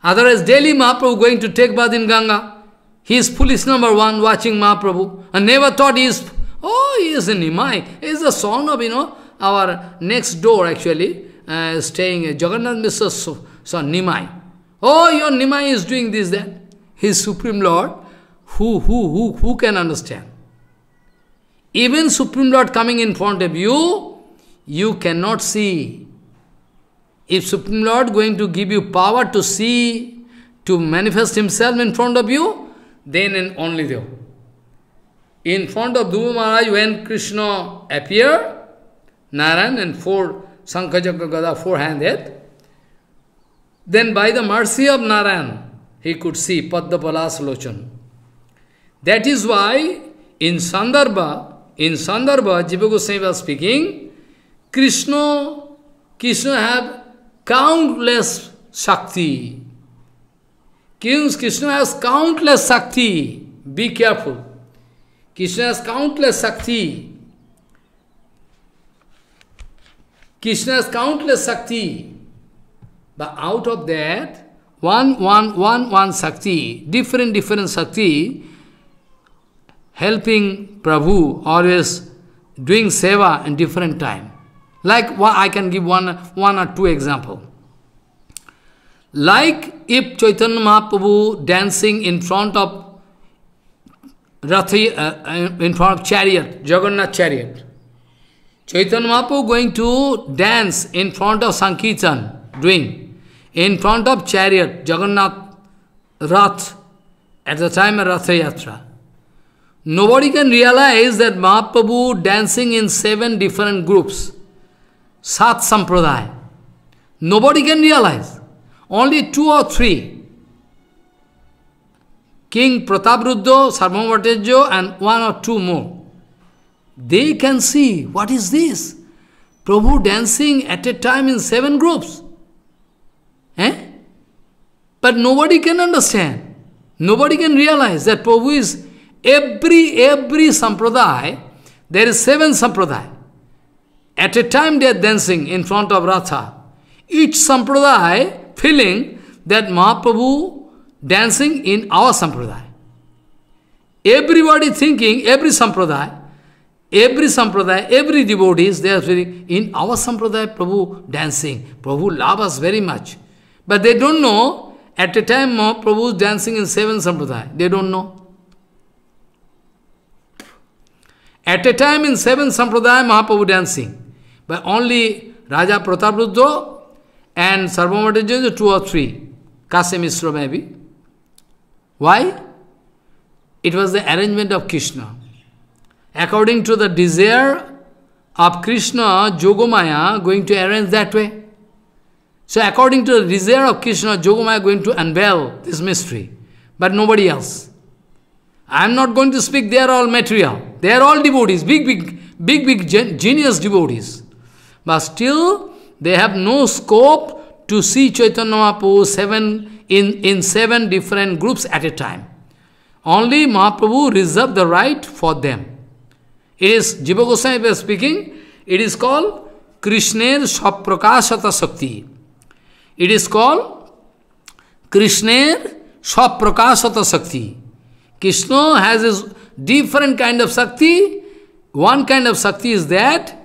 Speaker 1: Otherwise, daily Mahaprabhu going to take bath in Ganga. He is foolish number one, watching Mahaprabhu, and never thought he is, oh, he is an imai. He is the son of, you know, our next door actually, uh, staying, uh, Jagannath Mishra's son, Nimai. Oh, your Nimai is doing this, that his Supreme Lord, who, who, who, who can understand? Even Supreme Lord coming in front of you, you cannot see. If Supreme Lord going to give you power to see, to manifest himself in front of you, then and only there. In front of Dhruva Maharaj, when Krishna appeared, Naran and four Sankajaka Gada, four-handed, then by the mercy of Naran, he could see Padmapalas Lochan. That is why in Sandarbha, in Sandarbha, Jiva Goswami was speaking, Krishna, Krishna have countless Shakti. Kings, Krishna has countless Shakti. Be careful. Krishna has countless Shakti. Krishna has countless Shakti. But out of that, one, one, one, one shakti, different, different shakti, helping Prabhu, always doing seva in different time. Like well, I can give one, one or two example. Like if Chaitanya Mahaprabhu dancing in front of Rathi, uh, uh in front of chariot, Jagannath chariot. Chaitanya Mahaprabhu going to dance in front of Sankirtan, doing in front of chariot, Jagannath Rath, at the time of Ratha Yatra. Nobody can realize that Mahaprabhu dancing in seven different groups, Sat Sampradaya. Nobody can realize. Only two or three. King Pratapruddo, Sarvamvatejo and one or two more. They can see, what is this? Prabhu dancing at a time in seven groups. Eh? But nobody can understand. Nobody can realize that Prabhu is every, every sampradaya, there is seven sampradaya. At a time they are dancing in front of Ratha. Each sampradaya feeling that Mahaprabhu dancing in our sampradaya. Everybody thinking, every sampradaya, every sampradaya, every devotees, they are feeling, in our sampradaya, Prabhu dancing. Prabhu loves us very much. But they don't know, at a time Mahaprabhu is dancing in seven sampradaya, they don't know. At a time in seven sampradaya, Mahaprabhu dancing. But only Raja Pratapruddo and Sarvamatajan, two or three. Kasim Isra maybe. Why? It was the arrangement of Krishna. According to the desire of Krishna, Jogomaya going to arrange that way. So according to the desire of Krishna, Jogamaya going to unveil this mystery, but nobody else. I am not going to speak, they are all material. They are all devotees, big, big, big, big gen genius devotees. But still, they have no scope to see Chaitanya Mahaprabhu seven, in, in seven different groups at a time. Only Mahaprabhu reserved the right for them. It is, Jiva Goswami speaking, it is called Krishna's Saprakashata Shakti. It is called Krishna's Svaprakasata Sakti. Krishna has his different kind of Sakti. One kind of Sakti is that,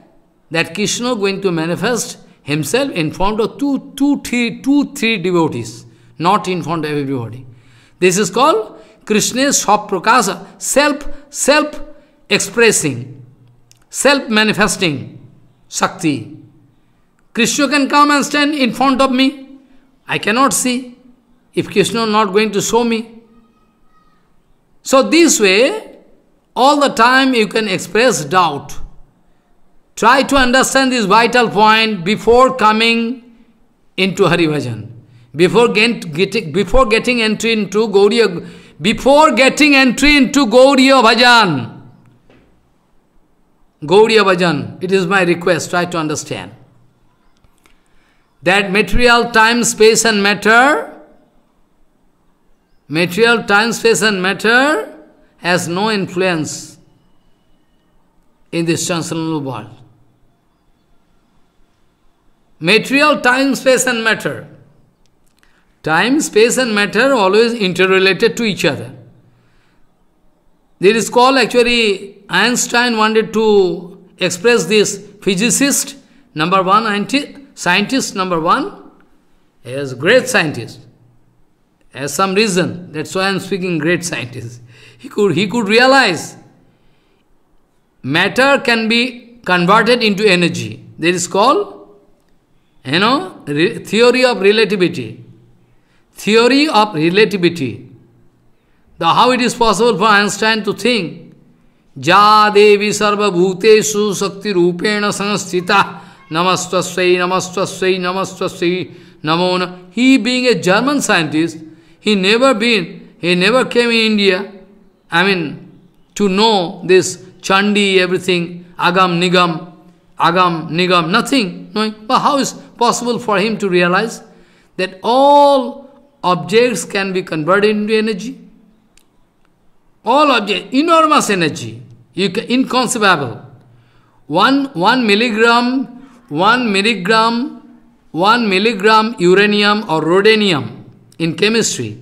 Speaker 1: that Krishna going to manifest himself in front of two, two, three, two, three devotees, not in front of everybody. This is called Krishna's Svaprakasa, self, self-expressing, self-manifesting Sakti. Krishna can come and stand in front of me. I cannot see if Krishna not going to show me. So this way, all the time you can express doubt. Try to understand this vital point before coming into Hari Bhajan. Before, get, get, before getting entry into Gauriya, before getting entry into Gauriya Bhajan. Gauriya Bhajan, it is my request, try to understand that material time, space and matter, material time, space and matter has no influence in this transcendental world. Material time, space and matter. Time, space and matter always interrelated to each other. There is called actually Einstein wanted to express this physicist number one Scientist number one, is great scientist. As some reason, that's why I'm speaking great scientist. <laughs> He could, he could realize matter can be converted into energy. That is called, you know, theory of relativity. Theory of relativity. The how it is possible for Einstein to think, Ja Devi Sarva Bhuteshu Sakti Rupena Sanstita Namastvasvai, Namastvasvai, Namastvasvai, Namona. He being a German scientist, he never been, he never came in India. I mean, to know this Chandi, everything, Agam, Nigam, Agam, Nigam, nothing. No, But how is possible for him to realize that all objects can be converted into energy? All objects, enormous energy, you can, inconceivable. One, one milligram 1 milligram 1 milligram uranium or rhodium in chemistry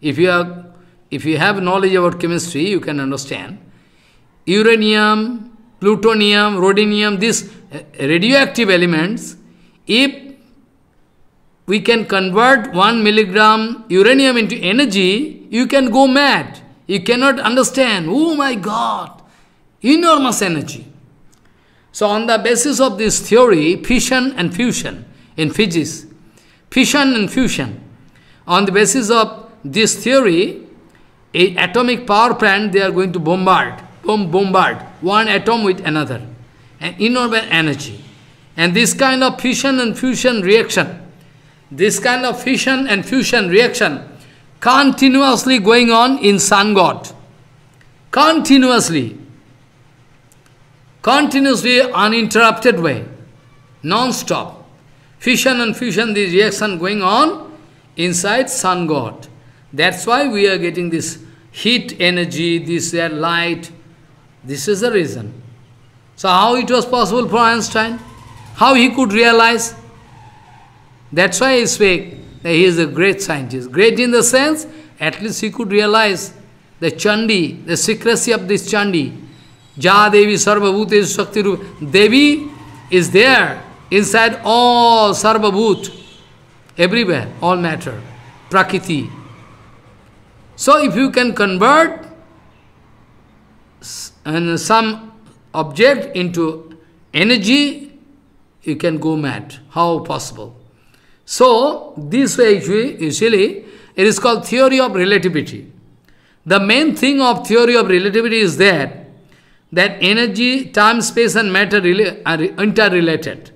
Speaker 1: if you have if you have knowledge about chemistry you can understand uranium plutonium rhodium, these uh, radioactive elements if we can convert 1 milligram uranium into energy you can go mad you cannot understand oh my god enormous energy so on the basis of this theory, fission and fusion in physics, fission and fusion, on the basis of this theory, a atomic power plant, they are going to bombard, bomb, bombard one atom with another, an enormous energy. And this kind of fission and fusion reaction, this kind of fission and fusion reaction continuously going on in sun god. Continuously continuously, uninterrupted way, non-stop. Fission and fusion, this reaction going on inside sun god. That's why we are getting this heat energy, this light. This is the reason. So how it was possible for Einstein? How he could realize? That's why he spake he is a great scientist. Great in the sense, at least he could realize the Chandi, the secrecy of this Chandi. Ja Devi Sarvabhut is Shakti Rupa. Devi is there inside all Sarvabhut, everywhere, all matter, Prakriti. So if you can convert and some object into energy, you can go mad. How possible? So, this way actually, usually, it is called theory of relativity. The main thing of theory of relativity is that that energy, time, space and matter are interrelated.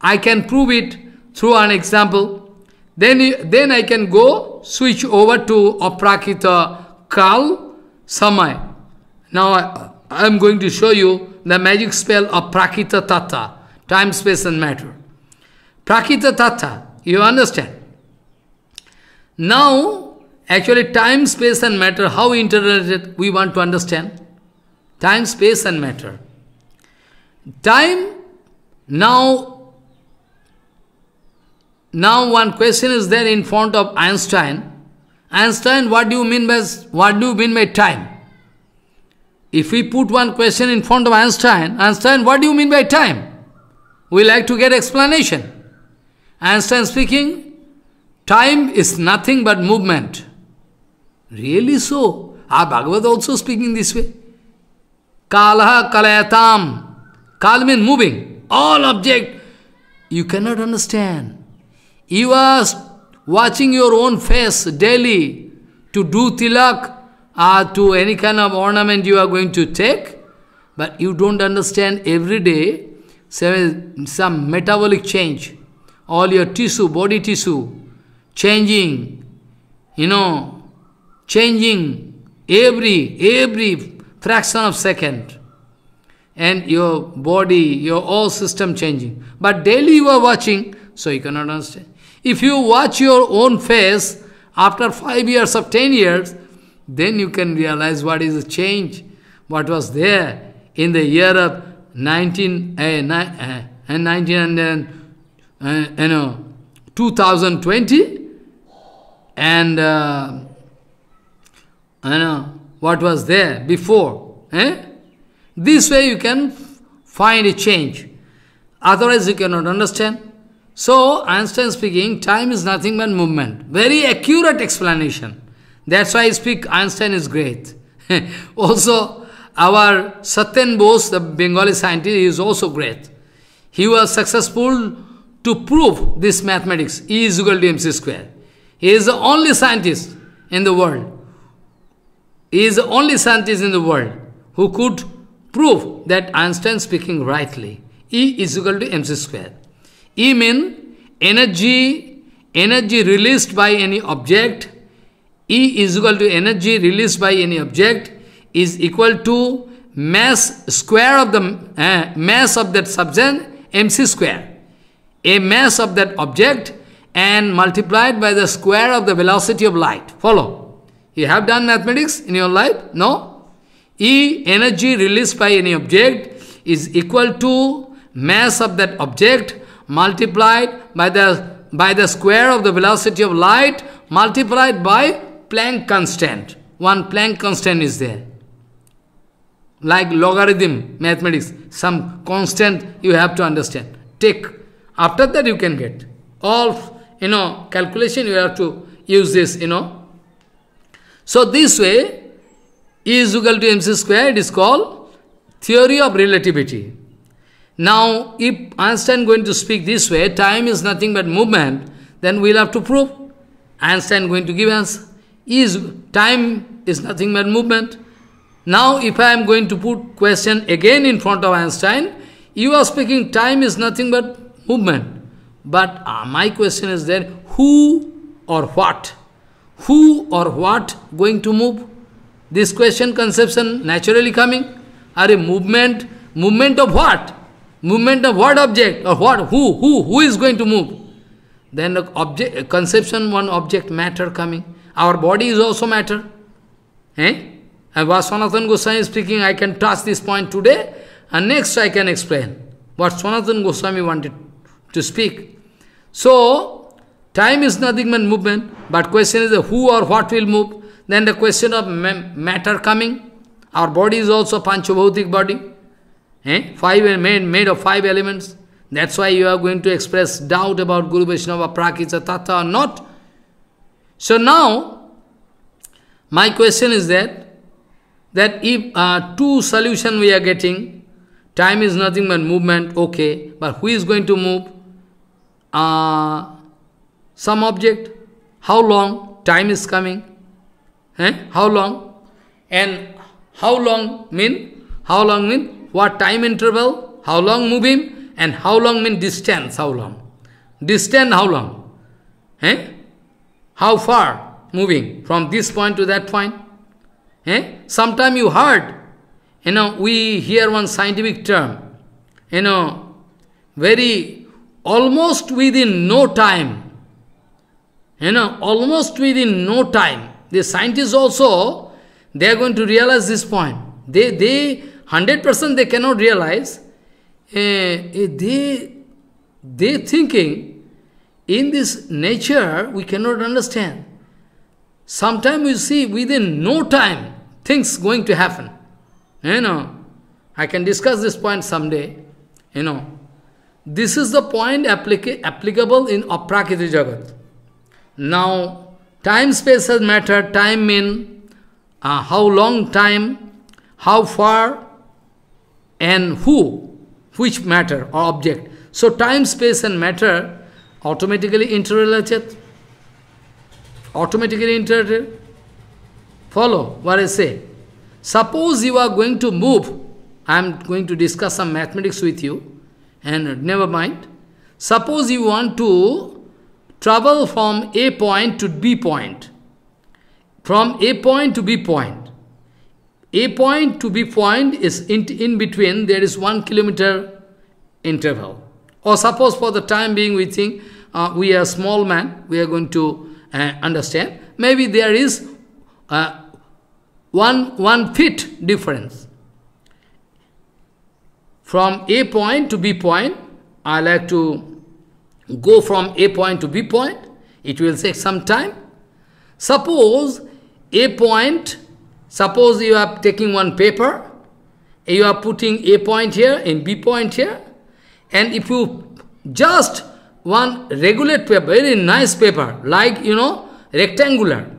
Speaker 1: I can prove it through an example. Then, then I can go switch over to Aprakita Kal Samay. Now I, am going to show you the magic spell of Prakita Tata, time, space and matter. Prakita tata, you understand? Now, actually time, space and matter, how interrelated we want to understand. Time, space and matter. Time, now, now one question is there in front of Einstein. Einstein, what do you mean by, what do you mean by time? If we put one question in front of Einstein, Einstein, what do you mean by time? We like to get explanation. Einstein speaking, time is nothing but movement. Really so? Our Bhagavad also speaking this way. Kalaha kalayatam. Kal means moving. All object. You cannot understand. You are watching your own face daily to do tilak or to any kind of ornament you are going to take. But you don't understand every day some, some metabolic change. All your tissue, body tissue, changing, you know, changing every, every fraction of second. And your body, your all system changing. But daily you are watching, so you cannot understand. If you watch your own face after five years of ten years, then you can realize what is the change, what was there in the year of 19 eh, eh, eh, and uh, uh, 19 and uh, you know 2020 and uh, you know what was there before. Eh? This way you can find a change. Otherwise you cannot understand. So, Einstein speaking, time is nothing but movement. Very accurate explanation. That's why I speak Einstein is great. <laughs> also, our Satyan Bose, the Bengali scientist, is also great. He was successful to prove this mathematics, E is equal to mc square. He is the only scientist in the world he is the only scientist in the world who could prove that Einstein speaking rightly. E is equal to mc square. E means energy, energy released by any object. E is equal to energy released by any object is equal to mass square of the uh, mass of that substance mc square. A mass of that object and multiplied by the square of the velocity of light. Follow. You have done mathematics in your life? No? E energy released by any object is equal to mass of that object multiplied by the by the square of the velocity of light multiplied by Planck constant. One Planck constant is there. Like logarithm mathematics, some constant you have to understand. Take. After that you can get. All, you know, calculation you have to use this, you know, so this way, E is equal to mc square, it is called theory of relativity. Now, if Einstein going to speak this way, time is nothing but movement, then we'll have to prove. Einstein going to give us is time is nothing but movement. Now, if I am going to put question again in front of Einstein, you are speaking time is nothing but movement. But uh, my question is there, who or what? who or what going to move? This question conception naturally coming. Are a movement, movement of what? Movement of what object or what? Who? Who? Who is going to move? Then object, conception one object matter coming. Our body is also matter. Eh? And Vasanathan Goswami is speaking, I can touch this point today and next I can explain what Sanatana Goswami wanted to speak. So, Time is nothing but movement, but question is who or what will move. Then the question of matter coming. Our body is also panchabhautik body. Eh? Five made, made of five elements. That's why you are going to express doubt about Guru Vaishnava, Prakita, Tata or not. So now, my question is that, that if uh, two solution we are getting, time is nothing but movement, okay, but who is going to move? Uh, some object. How long time is coming? Eh? How long? And how long mean? How long mean? What time interval? How long moving? And how long mean distance? How long? Distance how long? Eh? How far moving from this point to that point? Eh? Sometime you heard, you know, we hear one scientific term, you know, very almost within no time, you know, almost within no time, the scientists also, they are going to realize this point. They, they 100% they cannot realize. Uh, uh, they, they thinking, in this nature, we cannot understand. Sometimes you see, within no time, things going to happen. You know, I can discuss this point someday. You know, this is the point applica applicable in Aprakiti Jagat. Now, time space has matter. Time mean uh, how long time, how far, and who, which matter or object. So, time, space, and matter automatically interrelated. Automatically interrelated. Follow what I say. Suppose you are going to move. I am going to discuss some mathematics with you. And never mind. Suppose you want to travel from A point to B point. From A point to B point. A point to B point is in, in between, there is one kilometer interval. Or suppose for the time being we think uh, we are small man, we are going to uh, understand. Maybe there is uh, one, one feet difference. From A point to B point, I like to go from A point to B point, it will take some time. Suppose A point, suppose you are taking one paper, you are putting A point here and B point here, and if you just one regular paper, very nice paper, like, you know, rectangular,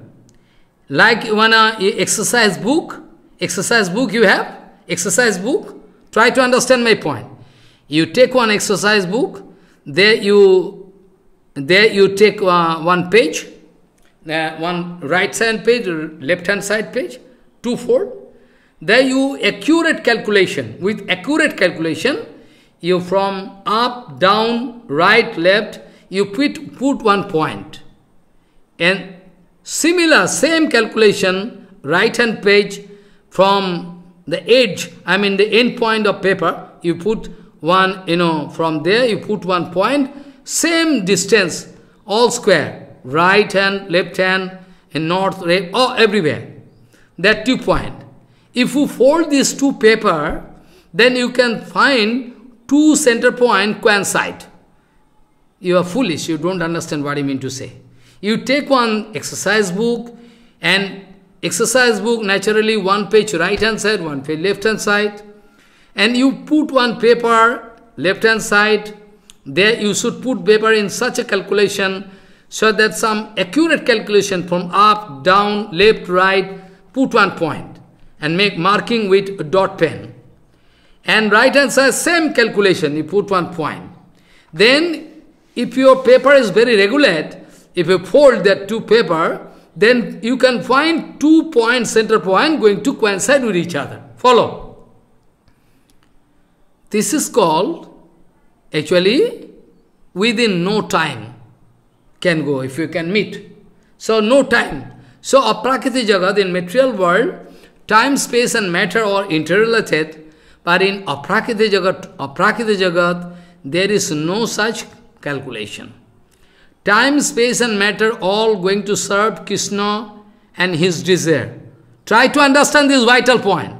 Speaker 1: like one uh, exercise book, exercise book you have, exercise book, try to understand my point. You take one exercise book, there you there you take uh, one page, uh, one right hand page, left hand side page, two fold. There you accurate calculation. With accurate calculation, you from up, down, right, left, you put, put one And similar, same calculation, right hand page, from the edge, I mean the end point of paper, you put one, you know, from there you put one point, same distance, all square, right hand, left hand, in north, right, oh everywhere. That two point. If you fold these two paper, then you can find two center point coincide. You are foolish, you don't understand what I mean to say. You take one exercise book and exercise book naturally one page right hand side, one page left hand side and you put one paper left hand side there you should put paper in such a calculation so that some accurate calculation from up down left right put one point and make marking with a dot pen and right hand side same calculation you put one point then if your paper is very regulate if you fold that two paper then you can find two points center point going to coincide with each other follow this is called, actually, within no time can go, if you can meet. So no time. So aprakriti jagat in material world, time, space and matter are interrelated, but in aprakriti jagat, aprakriti jagat, there is no such calculation. Time, space and matter all going to serve Krishna and his desire. Try to understand this vital point.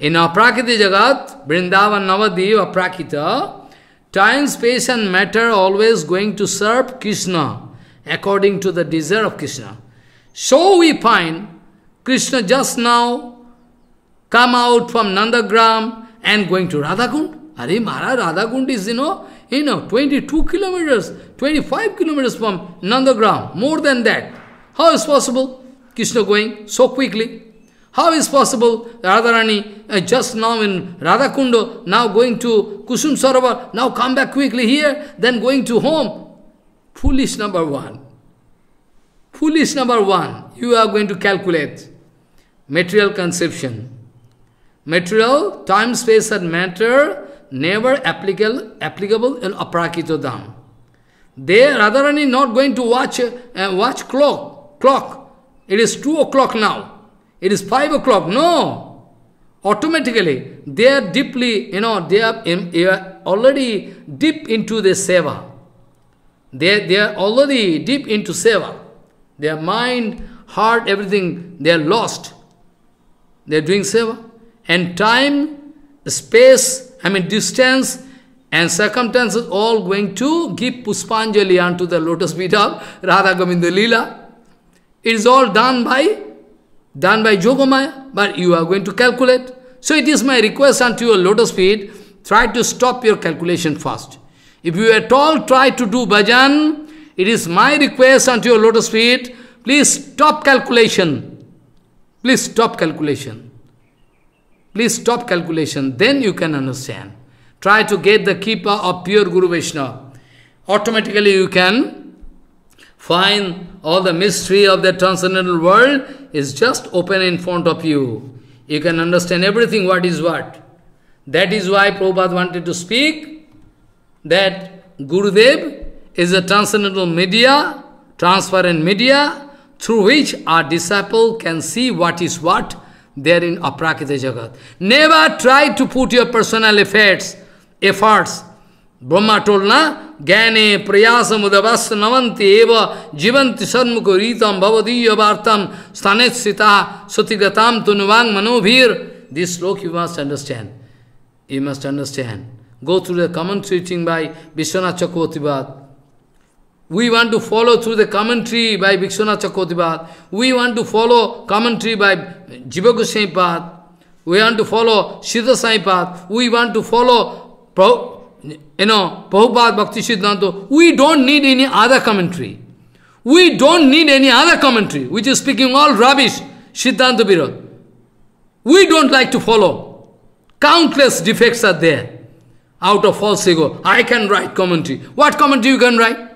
Speaker 1: In Aprakita Jagat, Vrindavan Navadiv Aprakita, time, space and matter always going to serve Krishna according to the desire of Krishna. So we find Krishna just now come out from Nandagram and going to Radhakund. Are Maharaj, Radhakund is, you know, you know, 22 kilometers, 25 kilometers from Nandagram, more than that. How is possible? Krishna going so quickly. How is possible Radharani uh, just now in Radhakundo, now going to Kusum Sarovar, now come back quickly here, then going to home? Foolish number one. Foolish number one. You are going to calculate material conception. Material, time, space and matter never applicable, applicable in Aprakito Dham. They, Radharani, not going to watch, uh, watch clock. clock. It is 2 o'clock now. It is five o'clock. No. Automatically, they are deeply, you know, they are, they are already deep into the seva. They, they are already deep into seva. Their mind, heart, everything, they are lost. They are doing seva. And time, space, I mean distance, and circumstances all going to give Puspanjali unto the lotus feet of Radha Govinda Leela. It is all done by done by Jogamaya, but you are going to calculate. So it is my request unto your lotus feet, try to stop your calculation first. If you at all try to do bhajan, it is my request unto your lotus feet, please stop calculation. Please stop calculation. Please stop calculation, then you can understand. Try to get the keeper of pure Guru Vishnu. Automatically you can Fine, all the mystery of the transcendental world is just open in front of you. You can understand everything what is what. That is why Prabhupada wanted to speak that Gurudev is a transcendental media, transparent media, through which our disciple can see what is what there in Aprakita Jagat. Never try to put your personal efforts, efforts. Brahma told, na, ज्ञाने प्रयास मुदवस् नवंति एव जीवंत शर्म को रीतम भवदीय वार्तम स्थानित सीता सुतिगताम तुनुवांग मनोभीर this shloka you must understand you must understand go through the commentary teaching by Vishwanath चक्रवर्तीवाद We want to follow through the commentary by Vikshwanath Chakotivad. We want to follow commentary by Jiva Goswami We want to follow Siddha Sai We want to follow you know, Prabhupada Bhakti Siddhanta, we don't need any other commentary. We don't need any other commentary, which is speaking all rubbish, Siddhanta Virad. We don't like to follow. Countless defects are there. Out of false ego, I can write commentary. What commentary you can write?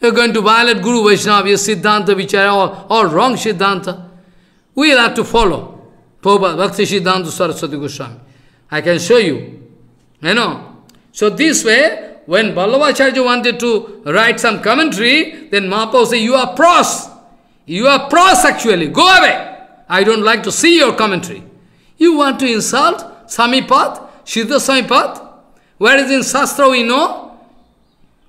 Speaker 1: You're going to violate Guru Vaishnava, your Siddhanta Vichara, all, all wrong Siddhanta. We'll have to follow. Prabhupada Bhakti Siddhanta Saraswati Goswami. I can show you. You know, so this way, when Balavacharya wanted to write some commentary, then Mahaprabhu said, you are pros. You are pros actually. Go away. I don't like to see your commentary. You want to insult Samipat, Siddha Samipat? Whereas in Shastra we know,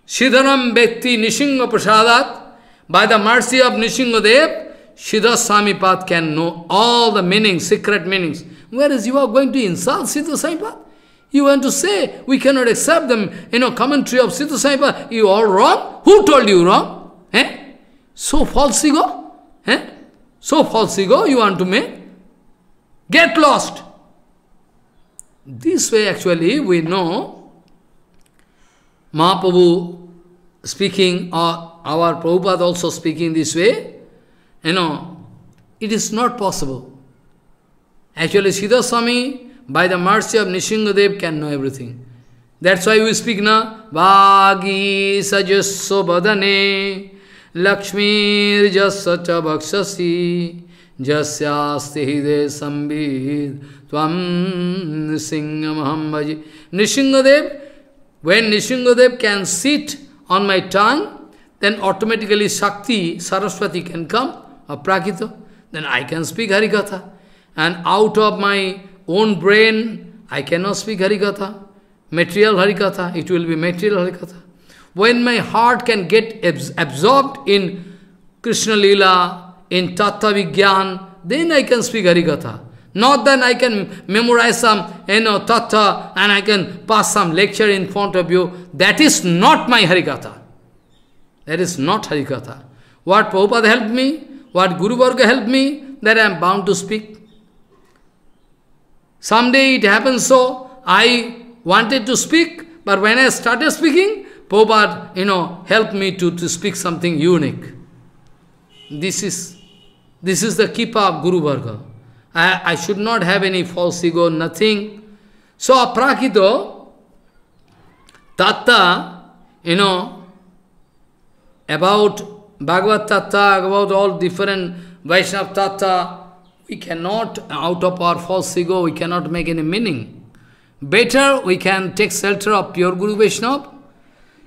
Speaker 1: Siddharam Bhakti Nishinga Prasadat, by the mercy of Nishingadev, Siddha Samipat can know all the meanings, secret meanings. Whereas you are going to insult Siddha Samipat? You want to say, we cannot accept them, you know, commentary of Siddha Saipa, you all wrong? Who told you wrong? Eh? So false ego? Eh? So false ego you want to make? Get lost! This way actually we know Mahaprabhu speaking or our Prabhupada also speaking this way, you know, it is not possible. Actually Siddha Swami By the mercy of Nishingadev can know everything. That's why we speak na Vagi Sajasso Badane Lakshmir Jasacha Bhakshasi Jasyasti Hide Sambhid Tvam Nisingamaham Bhaji. Nishingadev, when Nishingadev can sit on my tongue, then automatically Shakti, Saraswati can come, or Prakita. Then I can speak Harikatha. And out of my own brain, I cannot speak Harikatha. Material Harikatha, it will be material Harikatha. When my heart can get absorbed in Krishna Leela, in Tattva Vigyan, then I can speak Harikatha. Not that I can memorize some, you know, tattva and I can pass some lecture in front of you. That is not my Harikatha. That is not Harikatha. What Prabhupada helped me, what Guru Varga helped me, that I am bound to speak. Someday it happens so, I wanted to speak, but when I started speaking, Prabhupada, you know, helped me to, to speak something unique. This is, this is the keeper of Guru Bhargava. I, I should not have any false ego, nothing. So aprakito, tatta, you know, about Bhagavat Tatta, about all different Vaishnava Tatta we cannot, out of our false ego, we cannot make any meaning. Better, we can take shelter of pure Guru Vaishnava.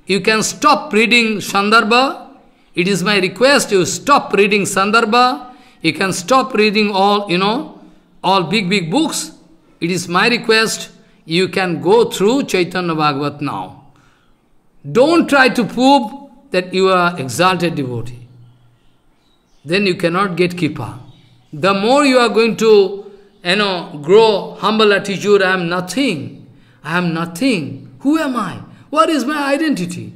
Speaker 1: You can stop reading Sandarbha. It is my request, you stop reading Sandarbha. You can stop reading all, you know, all big, big books. It is my request, you can go through Chaitanya Bhagavat now. Don't try to prove that you are exalted devotee. Then you cannot get Kripa the more you are going to, you know, grow humble attitude, I am nothing, I am nothing, who am I? What is my identity?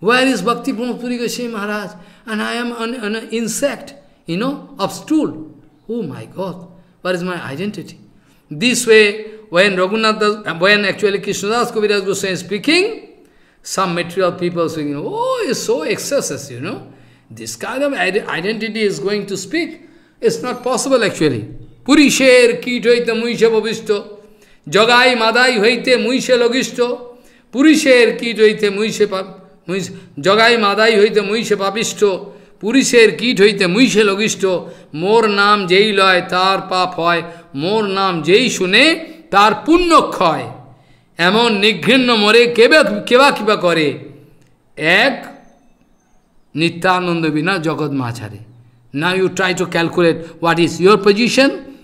Speaker 1: Where is Bhakti Brahmapuri Goswami Maharaj? And I am an, an insect, you know, of stool. Oh my God, what is my identity? This way, when Raghunath, does, uh, when actually Krishnadas Kaviraj Goswami is speaking, some material people saying, oh, it's so excesses, you know. This kind of identity is going to speak. It's not possible actually পুরীষের কীট হইতে মহিষে ভবিষ্ট জগাই মাদাই হইতে মহিষে লগিষ্ট পুরীষের কীট হইতে পাপ মুইষ জগাই মাদাই হইতে মহিষে পাপিষ্ট পুরীষের কীট হইতে মহিষে লগিষ্ট মোর নাম যেই লয় তার পাপ হয় মোর নাম যেই শুনে তার পুণ্যক্ষয় এমন নিঘৃণ্য মরে কেবা কেবা করে এক নিত্যানন্দ বিনা জগৎ মাছারে Now you try to calculate what is your position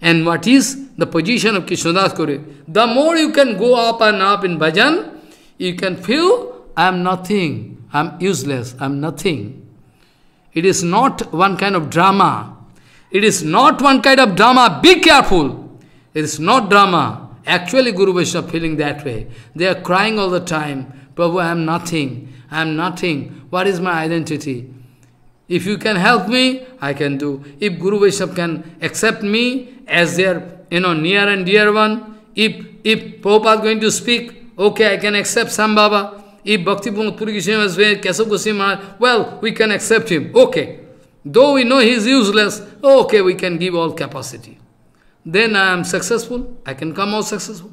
Speaker 1: and what is the position of Krishnadas Kaur. The more you can go up and up in bhajan, you can feel I am nothing, I am useless, I am nothing. It is not one kind of drama. It is not one kind of drama. Be careful. It is not drama. Actually, Guru Vaishnava feeling that way. They are crying all the time. Prabhu, I am nothing. I am nothing. What is my identity? If you can help me, I can do. If Guru Vaishnava can accept me as their, you know, near and dear one, if, if Prabhupada going to speak, okay, I can accept some If Bhakti Puri Krishna was there, well, we can accept him, okay. Though we know he is useless, okay, we can give all capacity. Then I am successful, I can come out successful.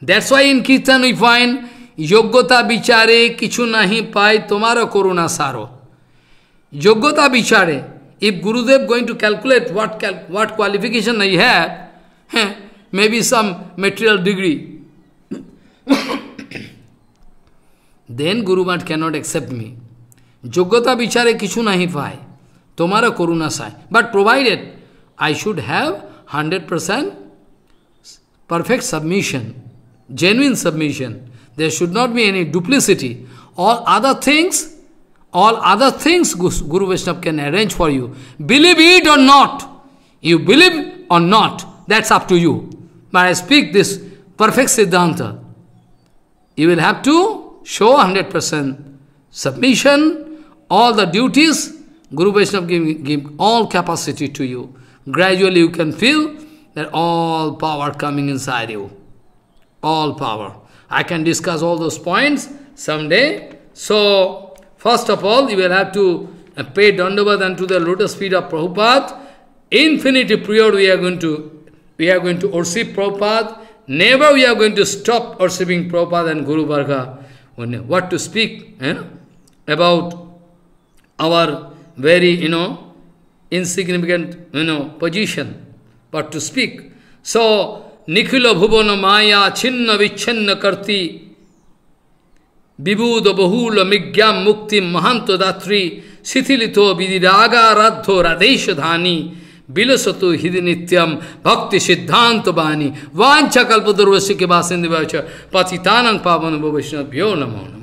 Speaker 1: That's why in Kirtan we find, Yogyata bichare kichu nahi pai tomara koruna saro. Yogyata Vichare, if Gurudev going to calculate what, cal what qualification I have, eh, maybe some material degree, then Guru Bhat cannot accept me. Yogyata Vichare kichu nahi paai, tomara koruna sai. But provided I should have 100% perfect submission, genuine submission. There should not be any duplicity. All other things, All other things Guru Vaishnava can arrange for you. Believe it or not. You believe or not, that's up to you. But I speak this perfect Siddhanta. You will have to show 100% submission, all the duties, Guru Vaishnava give, give all capacity to you. Gradually you can feel that all power coming inside you. All power. I can discuss all those points someday. So, First of all, you will have to uh, pay Dandavad to the lotus feet of Prabhupada. Infinity period we are going to we are going to worship Prabhupada. Never we are going to stop worshipping Prabhupada and Guru Varga. What to speak eh? about our very, you know, insignificant, you know, position, but to speak. So, Nikhila Bhuvana Maya Chinna Vichinna Karti বিবুদ বহুল মিজ্ঞাম মুক্তি মহান্ত দাত্রী শিথিলিত বিধিরাগারাধ্য রাধেশ ধানী বিলসত হৃদি নিত্যম ভক্তি সিদ্ধান্ত বাণী বাঞ্ছা কল্প দুর্বশীকে বাসিন্দি পাচিতানং পাবন বৈষ্ণব ভ্যো নমন